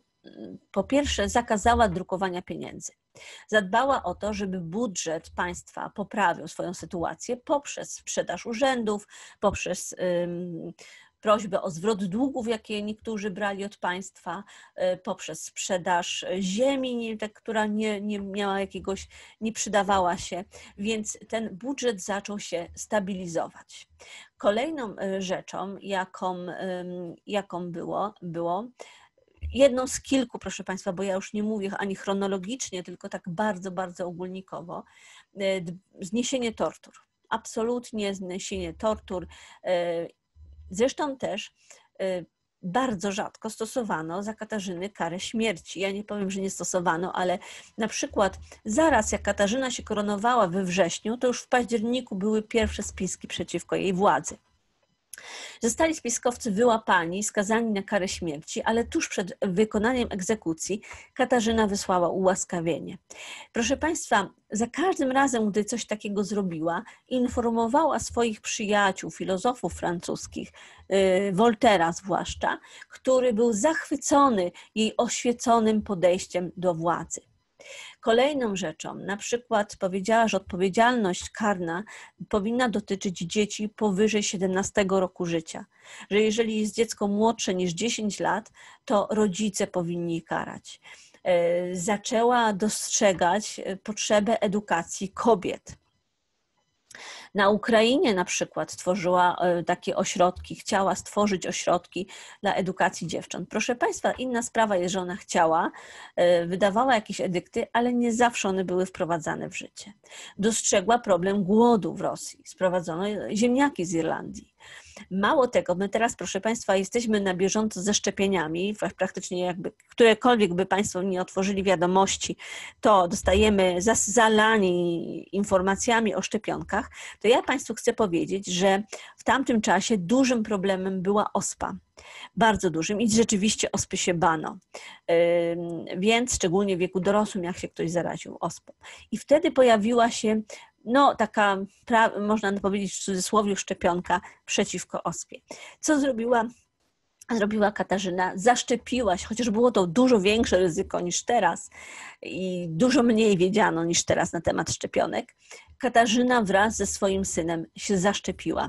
po pierwsze zakazała drukowania pieniędzy. Zadbała o to, żeby budżet państwa poprawił swoją sytuację poprzez sprzedaż urzędów, poprzez prośbę o zwrot długów, jakie niektórzy brali od państwa e, poprzez sprzedaż e, ziemi, nie, tak, która nie, nie miała jakiegoś, nie przydawała się, więc ten budżet zaczął się stabilizować. Kolejną e, rzeczą, jaką, jaką było, było jedną z kilku, proszę Państwa, bo ja już nie mówię ani chronologicznie, tylko tak bardzo, bardzo ogólnikowo, zniesienie tortur absolutnie zniesienie tortur Zresztą też y, bardzo rzadko stosowano za Katarzyny karę śmierci. Ja nie powiem, że nie stosowano, ale na przykład zaraz jak Katarzyna się koronowała we wrześniu, to już w październiku były pierwsze spiski przeciwko jej władzy. Zostali spiskowcy wyłapani skazani na karę śmierci, ale tuż przed wykonaniem egzekucji Katarzyna wysłała ułaskawienie. Proszę Państwa, za każdym razem, gdy coś takiego zrobiła, informowała swoich przyjaciół, filozofów francuskich, y, Woltera zwłaszcza, który był zachwycony jej oświeconym podejściem do władzy. Kolejną rzeczą, na przykład powiedziała, że odpowiedzialność karna powinna dotyczyć dzieci powyżej 17 roku życia, że jeżeli jest dziecko młodsze niż 10 lat, to rodzice powinni karać. E, zaczęła dostrzegać e, potrzebę edukacji kobiet na Ukrainie na przykład tworzyła e, takie ośrodki, chciała stworzyć ośrodki dla edukacji dziewcząt. Proszę Państwa, inna sprawa jest, że ona chciała, e, wydawała jakieś edykty, ale nie zawsze one były wprowadzane w życie. Dostrzegła problem głodu w Rosji. Sprowadzono ziemniaki z Irlandii. Mało tego, my teraz, proszę Państwa, jesteśmy na bieżąco ze szczepieniami, praktycznie jakby którekolwiek by Państwo nie otworzyli wiadomości, to dostajemy zalani informacjami o szczepionkach, to ja Państwu chcę powiedzieć, że w tamtym czasie dużym problemem była ospa bardzo dużym i rzeczywiście ospy się bano. Więc szczególnie w wieku dorosłym, jak się ktoś zaraził ospą. I wtedy pojawiła się no, taka, można powiedzieć w cudzysłowie, szczepionka przeciwko ospie. Co zrobiła zrobiła Katarzyna, zaszczepiła się, chociaż było to dużo większe ryzyko niż teraz i dużo mniej wiedziano niż teraz na temat szczepionek. Katarzyna wraz ze swoim synem się zaszczepiła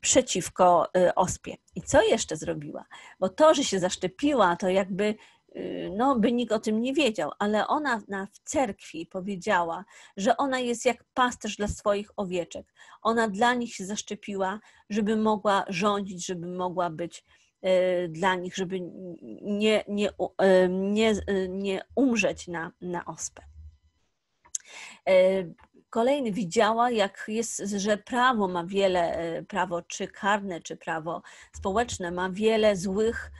przeciwko y, ospie. I co jeszcze zrobiła? Bo to, że się zaszczepiła, to jakby no, by nikt o tym nie wiedział, ale ona na, w cerkwi powiedziała, że ona jest jak pasterz dla swoich owieczek. Ona dla nich się zaszczepiła, żeby mogła rządzić, żeby mogła być e, dla nich, żeby nie, nie, e, nie, e, nie umrzeć na, na ospę. Kolejny widziała, jak jest, że prawo ma wiele, prawo czy karne, czy prawo społeczne ma wiele złych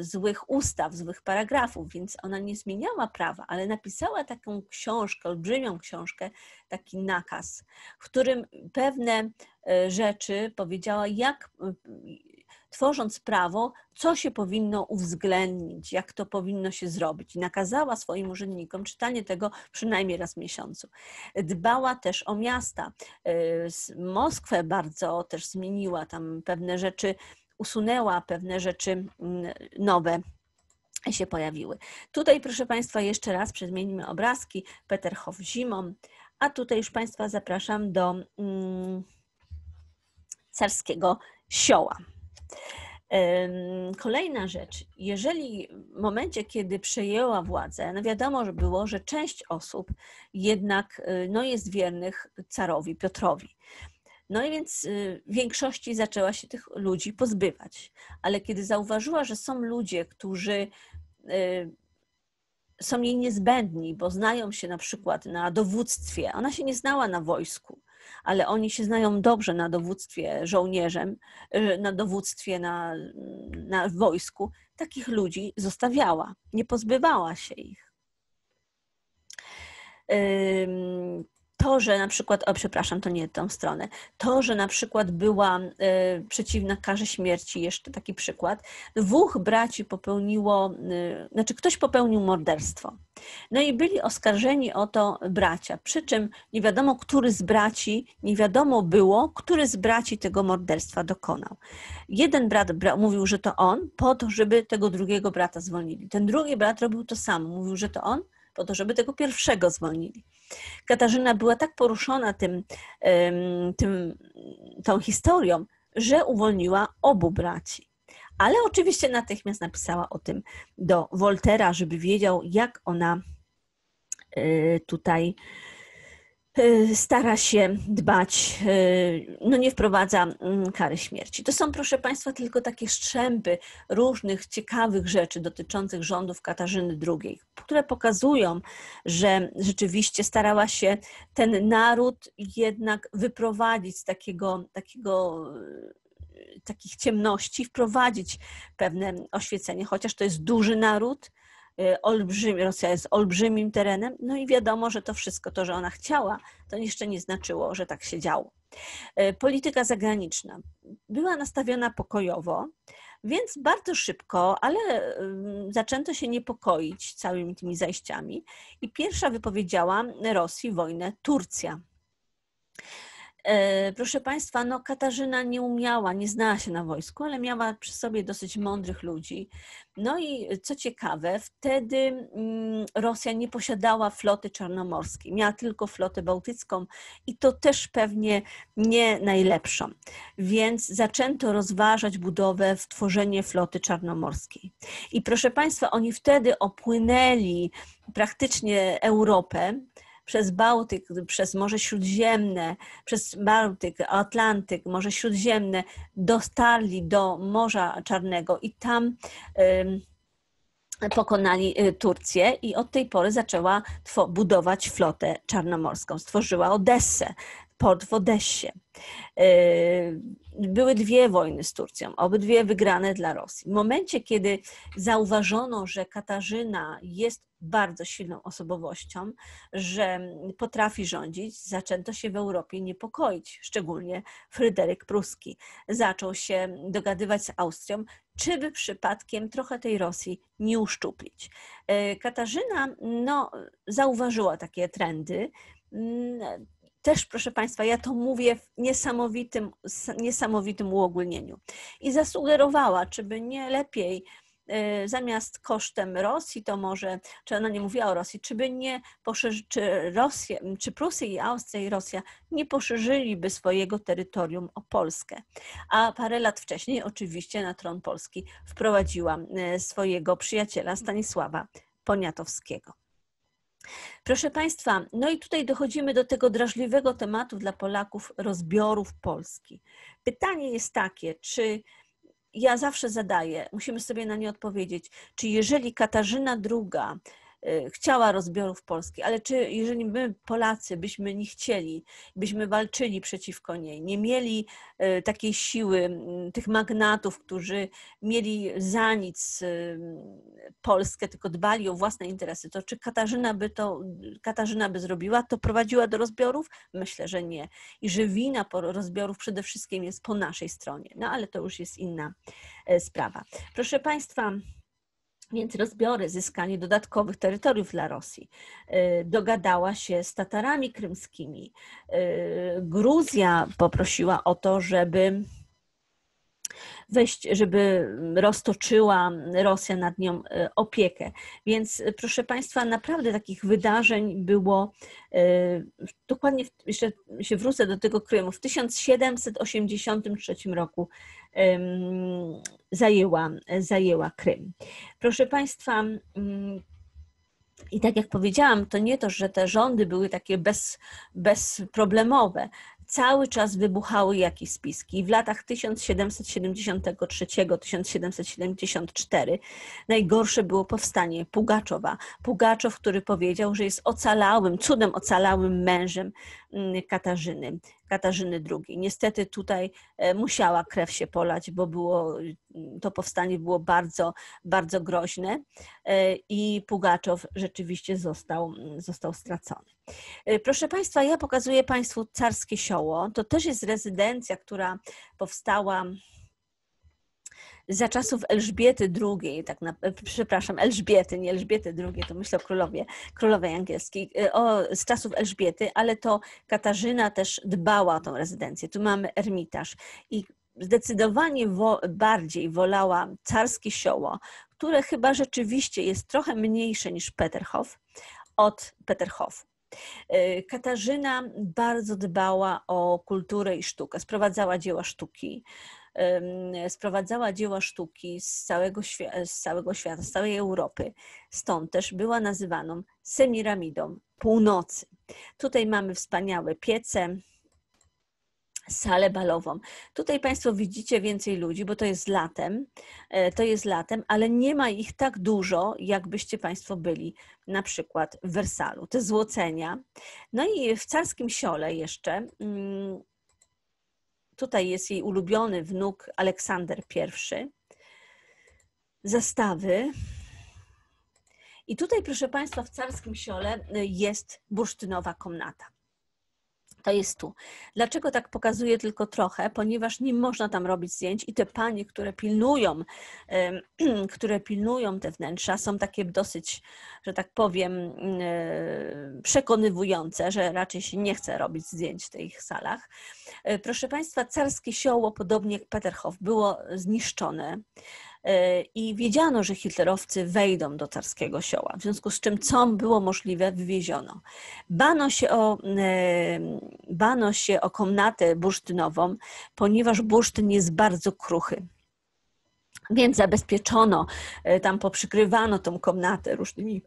złych ustaw, złych paragrafów, więc ona nie zmieniała prawa, ale napisała taką książkę, olbrzymią książkę, taki nakaz, w którym pewne y, rzeczy powiedziała, jak y, tworząc prawo, co się powinno uwzględnić, jak to powinno się zrobić. Nakazała swoim urzędnikom czytanie tego przynajmniej raz w miesiącu. Dbała też o miasta. Y, Moskwę bardzo też zmieniła, tam pewne rzeczy usunęła pewne rzeczy mm, nowe się pojawiły. Tutaj, proszę Państwa, jeszcze raz przemienimy obrazki. Peterhof zimą, a tutaj już Państwa zapraszam do mm, carskiego sioła. Kolejna rzecz, jeżeli w momencie, kiedy przejęła władzę, no wiadomo że było, że część osób jednak y, no jest wiernych carowi Piotrowi. No i więc y, w większości zaczęła się tych ludzi pozbywać. Ale kiedy zauważyła, że są ludzie, którzy y, są jej niezbędni, bo znają się na przykład na dowództwie, ona się nie znała na wojsku, ale oni się znają dobrze na dowództwie żołnierzem, y, na dowództwie na, na wojsku, takich ludzi zostawiała, nie pozbywała się ich to, że na przykład, o przepraszam, to nie tą stronę, to, że na przykład była e, przeciwna karze śmierci, jeszcze taki przykład, dwóch braci popełniło, e, znaczy ktoś popełnił morderstwo. No i byli oskarżeni o to bracia, przy czym nie wiadomo, który z braci, nie wiadomo było, który z braci tego morderstwa dokonał. Jeden brat bra mówił, że to on, po to, żeby tego drugiego brata zwolnili. Ten drugi brat robił to samo, mówił, że to on, po to, żeby tego pierwszego zwolnili. Katarzyna była tak poruszona tym, tym, tą historią, że uwolniła obu braci. Ale oczywiście natychmiast napisała o tym do Woltera, żeby wiedział, jak ona e, tutaj E, stara się dbać, e, no nie wprowadza mm, kary śmierci. To są, proszę Państwa, tylko takie strzępy różnych ciekawych rzeczy dotyczących rządów Katarzyny II, które pokazują, że rzeczywiście starała się ten naród jednak wyprowadzić z takiego, takiego e, takich ciemności, wprowadzić pewne oświecenie, chociaż to jest duży naród, Y, olbrzymi, Rosja jest olbrzymim terenem, no i wiadomo, że to wszystko, to, że ona chciała, to jeszcze nie znaczyło, że tak się działo. Y, polityka zagraniczna była nastawiona pokojowo, więc bardzo szybko, ale y, zaczęto się niepokoić całymi tymi zajściami i pierwsza wypowiedziała Rosji wojnę Turcja. E, proszę Państwa, no Katarzyna nie umiała, nie znała się na wojsku, ale miała przy sobie dosyć mądrych ludzi. No i e, co ciekawe, wtedy mm, Rosja nie posiadała floty czarnomorskiej, miała tylko flotę bałtycką i to też pewnie nie najlepszą. Więc zaczęto rozważać budowę, tworzenie floty czarnomorskiej. I proszę Państwa, oni wtedy opłynęli praktycznie Europę przez Bałtyk, przez Morze Śródziemne, przez Bałtyk, Atlantyk, Morze Śródziemne dotarli do Morza Czarnego i tam pokonali e, Turcję i od tej pory zaczęła budować flotę czarnomorską. Stworzyła Odessę, port w Odessie. Yy, były dwie wojny z Turcją, obydwie wygrane dla Rosji. W momencie, kiedy zauważono, że Katarzyna jest bardzo silną osobowością, że potrafi rządzić, zaczęto się w Europie niepokoić, szczególnie Fryderyk Pruski. Zaczął się dogadywać z Austrią, czy by przypadkiem trochę tej Rosji nie uszczuplić. Yy, Katarzyna no, zauważyła takie trendy mm, też, proszę Państwa, ja to mówię w niesamowitym, niesamowitym uogólnieniu. I zasugerowała, czy by nie lepiej y, zamiast kosztem Rosji, to może, czy ona nie mówiła o Rosji, czy by nie czy Rosję, czy Prusy i Austria i Rosja nie poszerzyliby swojego terytorium o Polskę. A parę lat wcześniej oczywiście na tron Polski wprowadziła y, swojego przyjaciela Stanisława Poniatowskiego. Proszę Państwa, no i tutaj dochodzimy do tego drażliwego tematu dla Polaków rozbiorów Polski. Pytanie jest takie, czy ja zawsze zadaję, musimy sobie na nie odpowiedzieć, czy jeżeli Katarzyna II Y, chciała rozbiorów Polski, ale czy jeżeli my, Polacy, byśmy nie chcieli, byśmy walczyli przeciwko niej, nie mieli y, takiej siły, tych magnatów, którzy mieli za nic y, Polskę, tylko dbali o własne interesy, to czy Katarzyna by to, Katarzyna by zrobiła, to prowadziła do rozbiorów? Myślę, że nie. I że wina rozbiorów przede wszystkim jest po naszej stronie, no ale to już jest inna sprawa. Proszę Państwa, więc rozbiory, zyskanie dodatkowych terytoriów dla Rosji. Y, dogadała się z Tatarami krymskimi. Y, Gruzja poprosiła o to, żeby wejść, żeby roztoczyła Rosja nad nią y, opiekę. Więc proszę Państwa, naprawdę takich wydarzeń było, dokładnie, jeszcze się wrócę do tego Krymu, w 1783 roku zajęła, zajęła Krym. Proszę Państwa, mm, i tak jak powiedziałam, to nie to, że te rządy były takie bez, bezproblemowe. Cały czas wybuchały jakieś spiski. w latach 1773-1774 najgorsze było powstanie Pugaczowa. Pugaczow, który powiedział, że jest ocalałym, cudem ocalałym mężem Mm, Katarzyny, Katarzyny II. Niestety tutaj e, musiała krew się polać, bo było, mm, to powstanie było bardzo, bardzo groźne e, i Pugaczow rzeczywiście został, mm, został stracony. E, proszę Państwa, ja pokazuję Państwu carskie sioło. To też jest rezydencja, która powstała za czasów Elżbiety II, tak na, e, przepraszam, Elżbiety, nie Elżbiety II, to myślę o królowie, królowej angielskiej, e, o, z czasów Elżbiety, ale to Katarzyna też dbała o tą rezydencję. Tu mamy ermitaż i zdecydowanie wo, bardziej wolała carskie sioło, które chyba rzeczywiście jest trochę mniejsze niż Peterhof, od Peterhofu. E, Katarzyna bardzo dbała o kulturę i sztukę, sprowadzała dzieła sztuki sprowadzała dzieła sztuki z całego, z całego świata, z całej Europy. Stąd też była nazywaną Semiramidą Północy. Tutaj mamy wspaniałe piece, salę balową. Tutaj Państwo widzicie więcej ludzi, bo to jest latem, e, to jest latem, ale nie ma ich tak dużo, jakbyście Państwo byli na przykład w Wersalu. Te złocenia. No i w carskim siole jeszcze mm, Tutaj jest jej ulubiony wnuk Aleksander I. Zastawy. I tutaj, proszę Państwa, w carskim siole y, jest bursztynowa komnata to jest tu. Dlaczego tak pokazuję tylko trochę? Ponieważ nie można tam robić zdjęć i te panie, które pilnują, które pilnują te wnętrza, są takie dosyć, że tak powiem, przekonywujące, że raczej się nie chce robić zdjęć w tych salach. E, proszę Państwa, carskie sioło, podobnie jak Peterhof, było zniszczone. E, i wiedziano, że hitlerowcy wejdą do carskiego sioła, w związku z czym co było możliwe wywieziono. Bano się o, e, bano się o komnatę bursztynową, ponieważ bursztyn jest bardzo kruchy. Więc zabezpieczono, e, tam poprzykrywano tą komnatę różnymi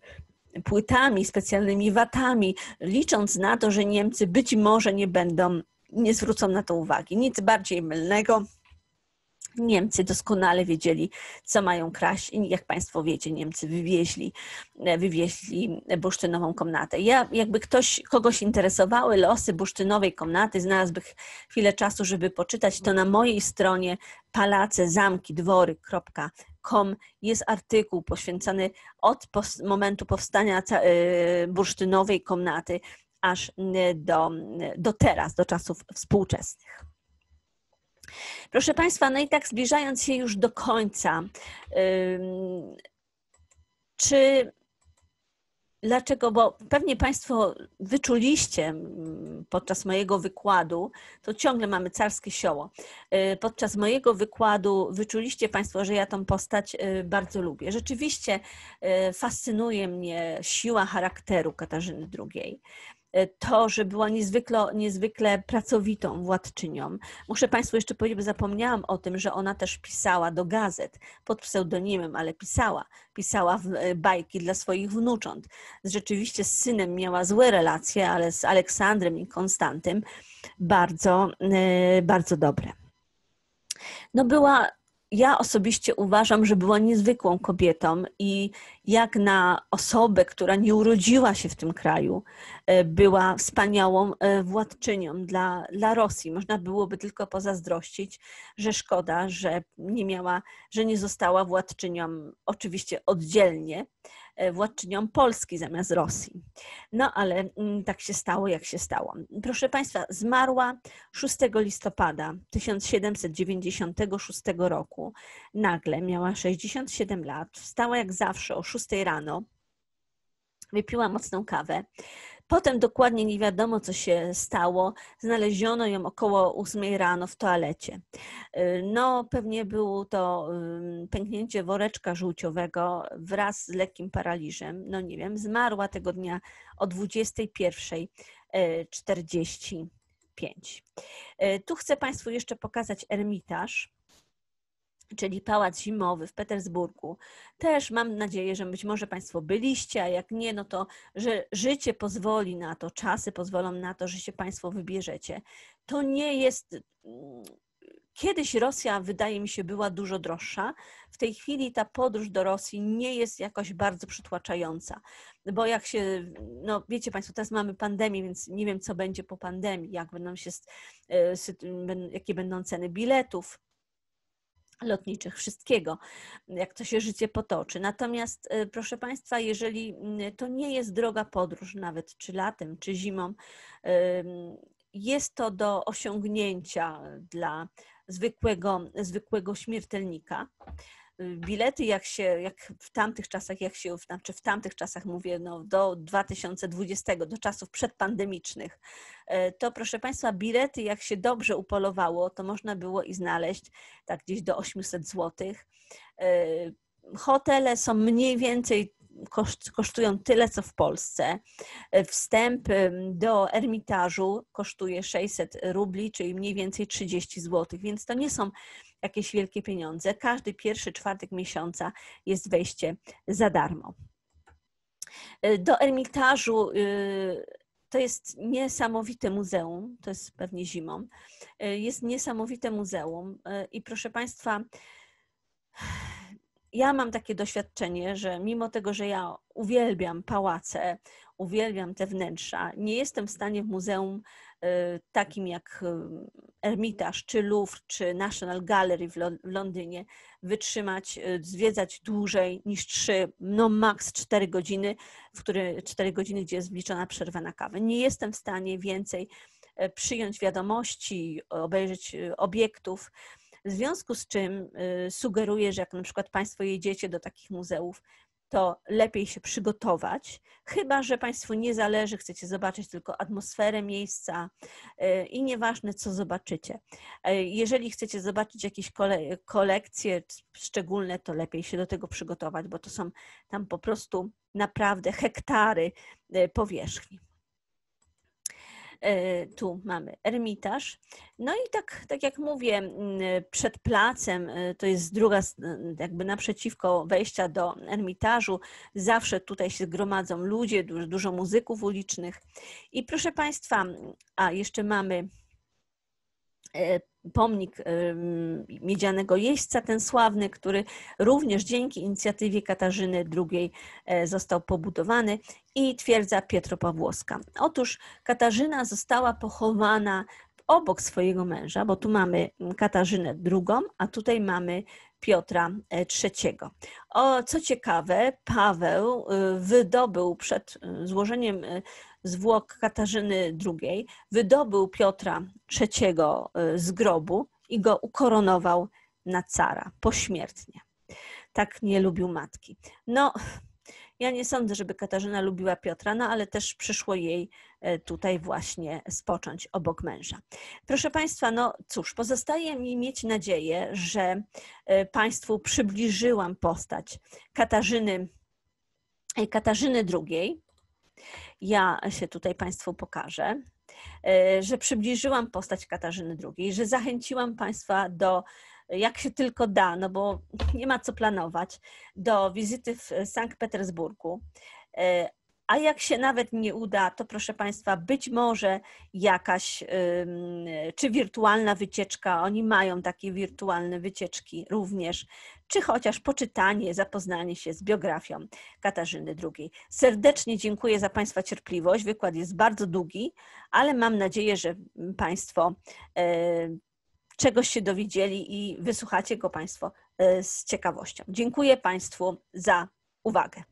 płytami, specjalnymi watami, licząc na to, że Niemcy być może nie będą, nie zwrócą na to uwagi. Nic bardziej mylnego, Niemcy doskonale wiedzieli, co mają kraść i jak Państwo wiecie, Niemcy wywieźli, e, wywieźli bursztynową komnatę. Ja, jakby ktoś, kogoś interesowały losy bursztynowej komnaty, znalazłby chwilę czasu, żeby poczytać, to na mojej stronie palace, zamki, com jest artykuł poświęcony od momentu powstania e, bursztynowej komnaty aż do, do teraz, do czasów współczesnych. Proszę Państwa, no i tak zbliżając się już do końca, czy dlaczego, bo pewnie Państwo wyczuliście podczas mojego wykładu, to ciągle mamy carskie sioło, y, podczas mojego wykładu wyczuliście Państwo, że ja tą postać y, bardzo lubię. Rzeczywiście y, fascynuje mnie siła charakteru Katarzyny II. E, to, że była niezwykle, niezwykle pracowitą władczynią. Muszę Państwu jeszcze powiedzieć, bo zapomniałam o tym, że ona też pisała do gazet pod pseudonimem, ale pisała. Pisała e, bajki dla swoich wnucząt. Rzeczywiście z synem miała złe relacje, ale z Aleksandrem i Konstantym bardzo, e, bardzo dobre. No była ja osobiście uważam, że była niezwykłą kobietą i jak na osobę, która nie urodziła się w tym kraju, e, była wspaniałą e, władczynią dla, dla Rosji. Można byłoby tylko pozazdrościć, że szkoda, że nie miała, że nie została władczynią oczywiście oddzielnie, E, władczynią Polski zamiast Rosji. No ale mm, tak się stało, jak się stało. Proszę Państwa, zmarła 6 listopada 1796 roku. Nagle miała 67 lat, wstała jak zawsze o 6 rano, wypiła mocną kawę, Potem dokładnie nie wiadomo, co się stało. Znaleziono ją około 8 rano w toalecie. Y, no, pewnie było to pęknięcie woreczka żółciowego wraz z lekkim paraliżem. No nie wiem, zmarła tego dnia o 21.45. Y, y, tu chcę Państwu jeszcze pokazać ermitaż czyli Pałac Zimowy w Petersburgu. Też mam nadzieję, że być może Państwo byliście, a jak nie, no to, że życie pozwoli na to, czasy pozwolą na to, że się Państwo wybierzecie. To nie jest. Mm, kiedyś Rosja, wydaje mi się, była dużo droższa. W tej chwili ta podróż do Rosji nie jest jakoś bardzo przytłaczająca, bo jak się, no wiecie Państwo, teraz mamy pandemię, więc nie wiem, co będzie po pandemii, jak będą się, e, jakie będą ceny biletów, lotniczych, wszystkiego, jak to się życie potoczy. Natomiast, e, proszę Państwa, jeżeli to nie jest droga podróż, nawet czy latem, czy zimą, jest to do osiągnięcia dla zwykłego, zwykłego śmiertelnika bilety, jak się, jak w tamtych czasach, jak się, znaczy w tamtych czasach mówię, no do 2020, do czasów przedpandemicznych, e, to proszę Państwa, bilety, jak się dobrze upolowało, to można było i znaleźć tak gdzieś do 800 zł. E, hotele są mniej więcej kosztują tyle, co w Polsce. E, wstęp do Ermitażu kosztuje 600 rubli, czyli mniej więcej 30 zł, więc to nie są jakieś wielkie pieniądze. Każdy pierwszy czwartek miesiąca jest wejście za darmo. E, do Ermitażu y, to jest niesamowite muzeum, to jest pewnie zimą. E, jest niesamowite muzeum e, i proszę Państwa, ja mam takie doświadczenie, że mimo tego, że ja uwielbiam pałace, uwielbiam te wnętrza, nie jestem w stanie w muzeum Y, takim jak y, Ermitaż, czy Louvre, czy National Gallery w Londynie, wytrzymać, y, zwiedzać dłużej niż 3, no maks 4 godziny, w które 4 godziny, gdzie jest wliczona przerwa na kawę. Nie jestem w stanie więcej e, przyjąć wiadomości, obejrzeć obiektów, w związku z czym sugeruję, że jak na przykład Państwo jedziecie do takich muzeów, to lepiej się przygotować, chyba że Państwu nie zależy, chcecie zobaczyć tylko atmosferę miejsca y, i nieważne, co zobaczycie. Y, jeżeli chcecie zobaczyć jakieś kole kolekcje szczególne, to lepiej się do tego przygotować, bo to są tam po prostu naprawdę hektary y, powierzchni. E, tu mamy Ermitaż. No i tak, tak jak mówię, przed placem, e, to jest druga, jakby naprzeciwko wejścia do Ermitażu, zawsze tutaj się gromadzą ludzie, dużo, dużo muzyków ulicznych. I proszę Państwa, a jeszcze mamy e, pomnik miedzianego jeźdźca, ten sławny, który również dzięki inicjatywie Katarzyny II e, został pobudowany i twierdza Pietro Pawłowska. Otóż Katarzyna została pochowana obok swojego męża, bo tu mamy Katarzynę II, a tutaj mamy Piotra e, III. O, co ciekawe, Paweł e, wydobył przed złożeniem zwłok Katarzyny II, wydobył Piotra III e, z grobu i go ukoronował na cara pośmiertnie. Tak nie lubił matki. No, ja nie sądzę, żeby Katarzyna lubiła Piotra, no ale też przyszło jej e, tutaj właśnie spocząć obok męża. Proszę Państwa, no cóż, pozostaje mi mieć nadzieję, że e, Państwu przybliżyłam postać Katarzyny, Katarzyny II ja się tutaj Państwu pokażę, e, że przybliżyłam postać Katarzyny II, że zachęciłam Państwa do jak się tylko da, no bo nie ma co planować, do wizyty w Sankt Petersburgu. E, a jak się nawet nie uda, to proszę Państwa, być może jakaś czy wirtualna wycieczka, oni mają takie wirtualne wycieczki również, czy chociaż poczytanie, zapoznanie się z biografią Katarzyny II. Serdecznie dziękuję za Państwa cierpliwość. Wykład jest bardzo długi, ale mam nadzieję, że Państwo e, czegoś się dowiedzieli i wysłuchacie go Państwo e, z ciekawością. Dziękuję Państwu za uwagę.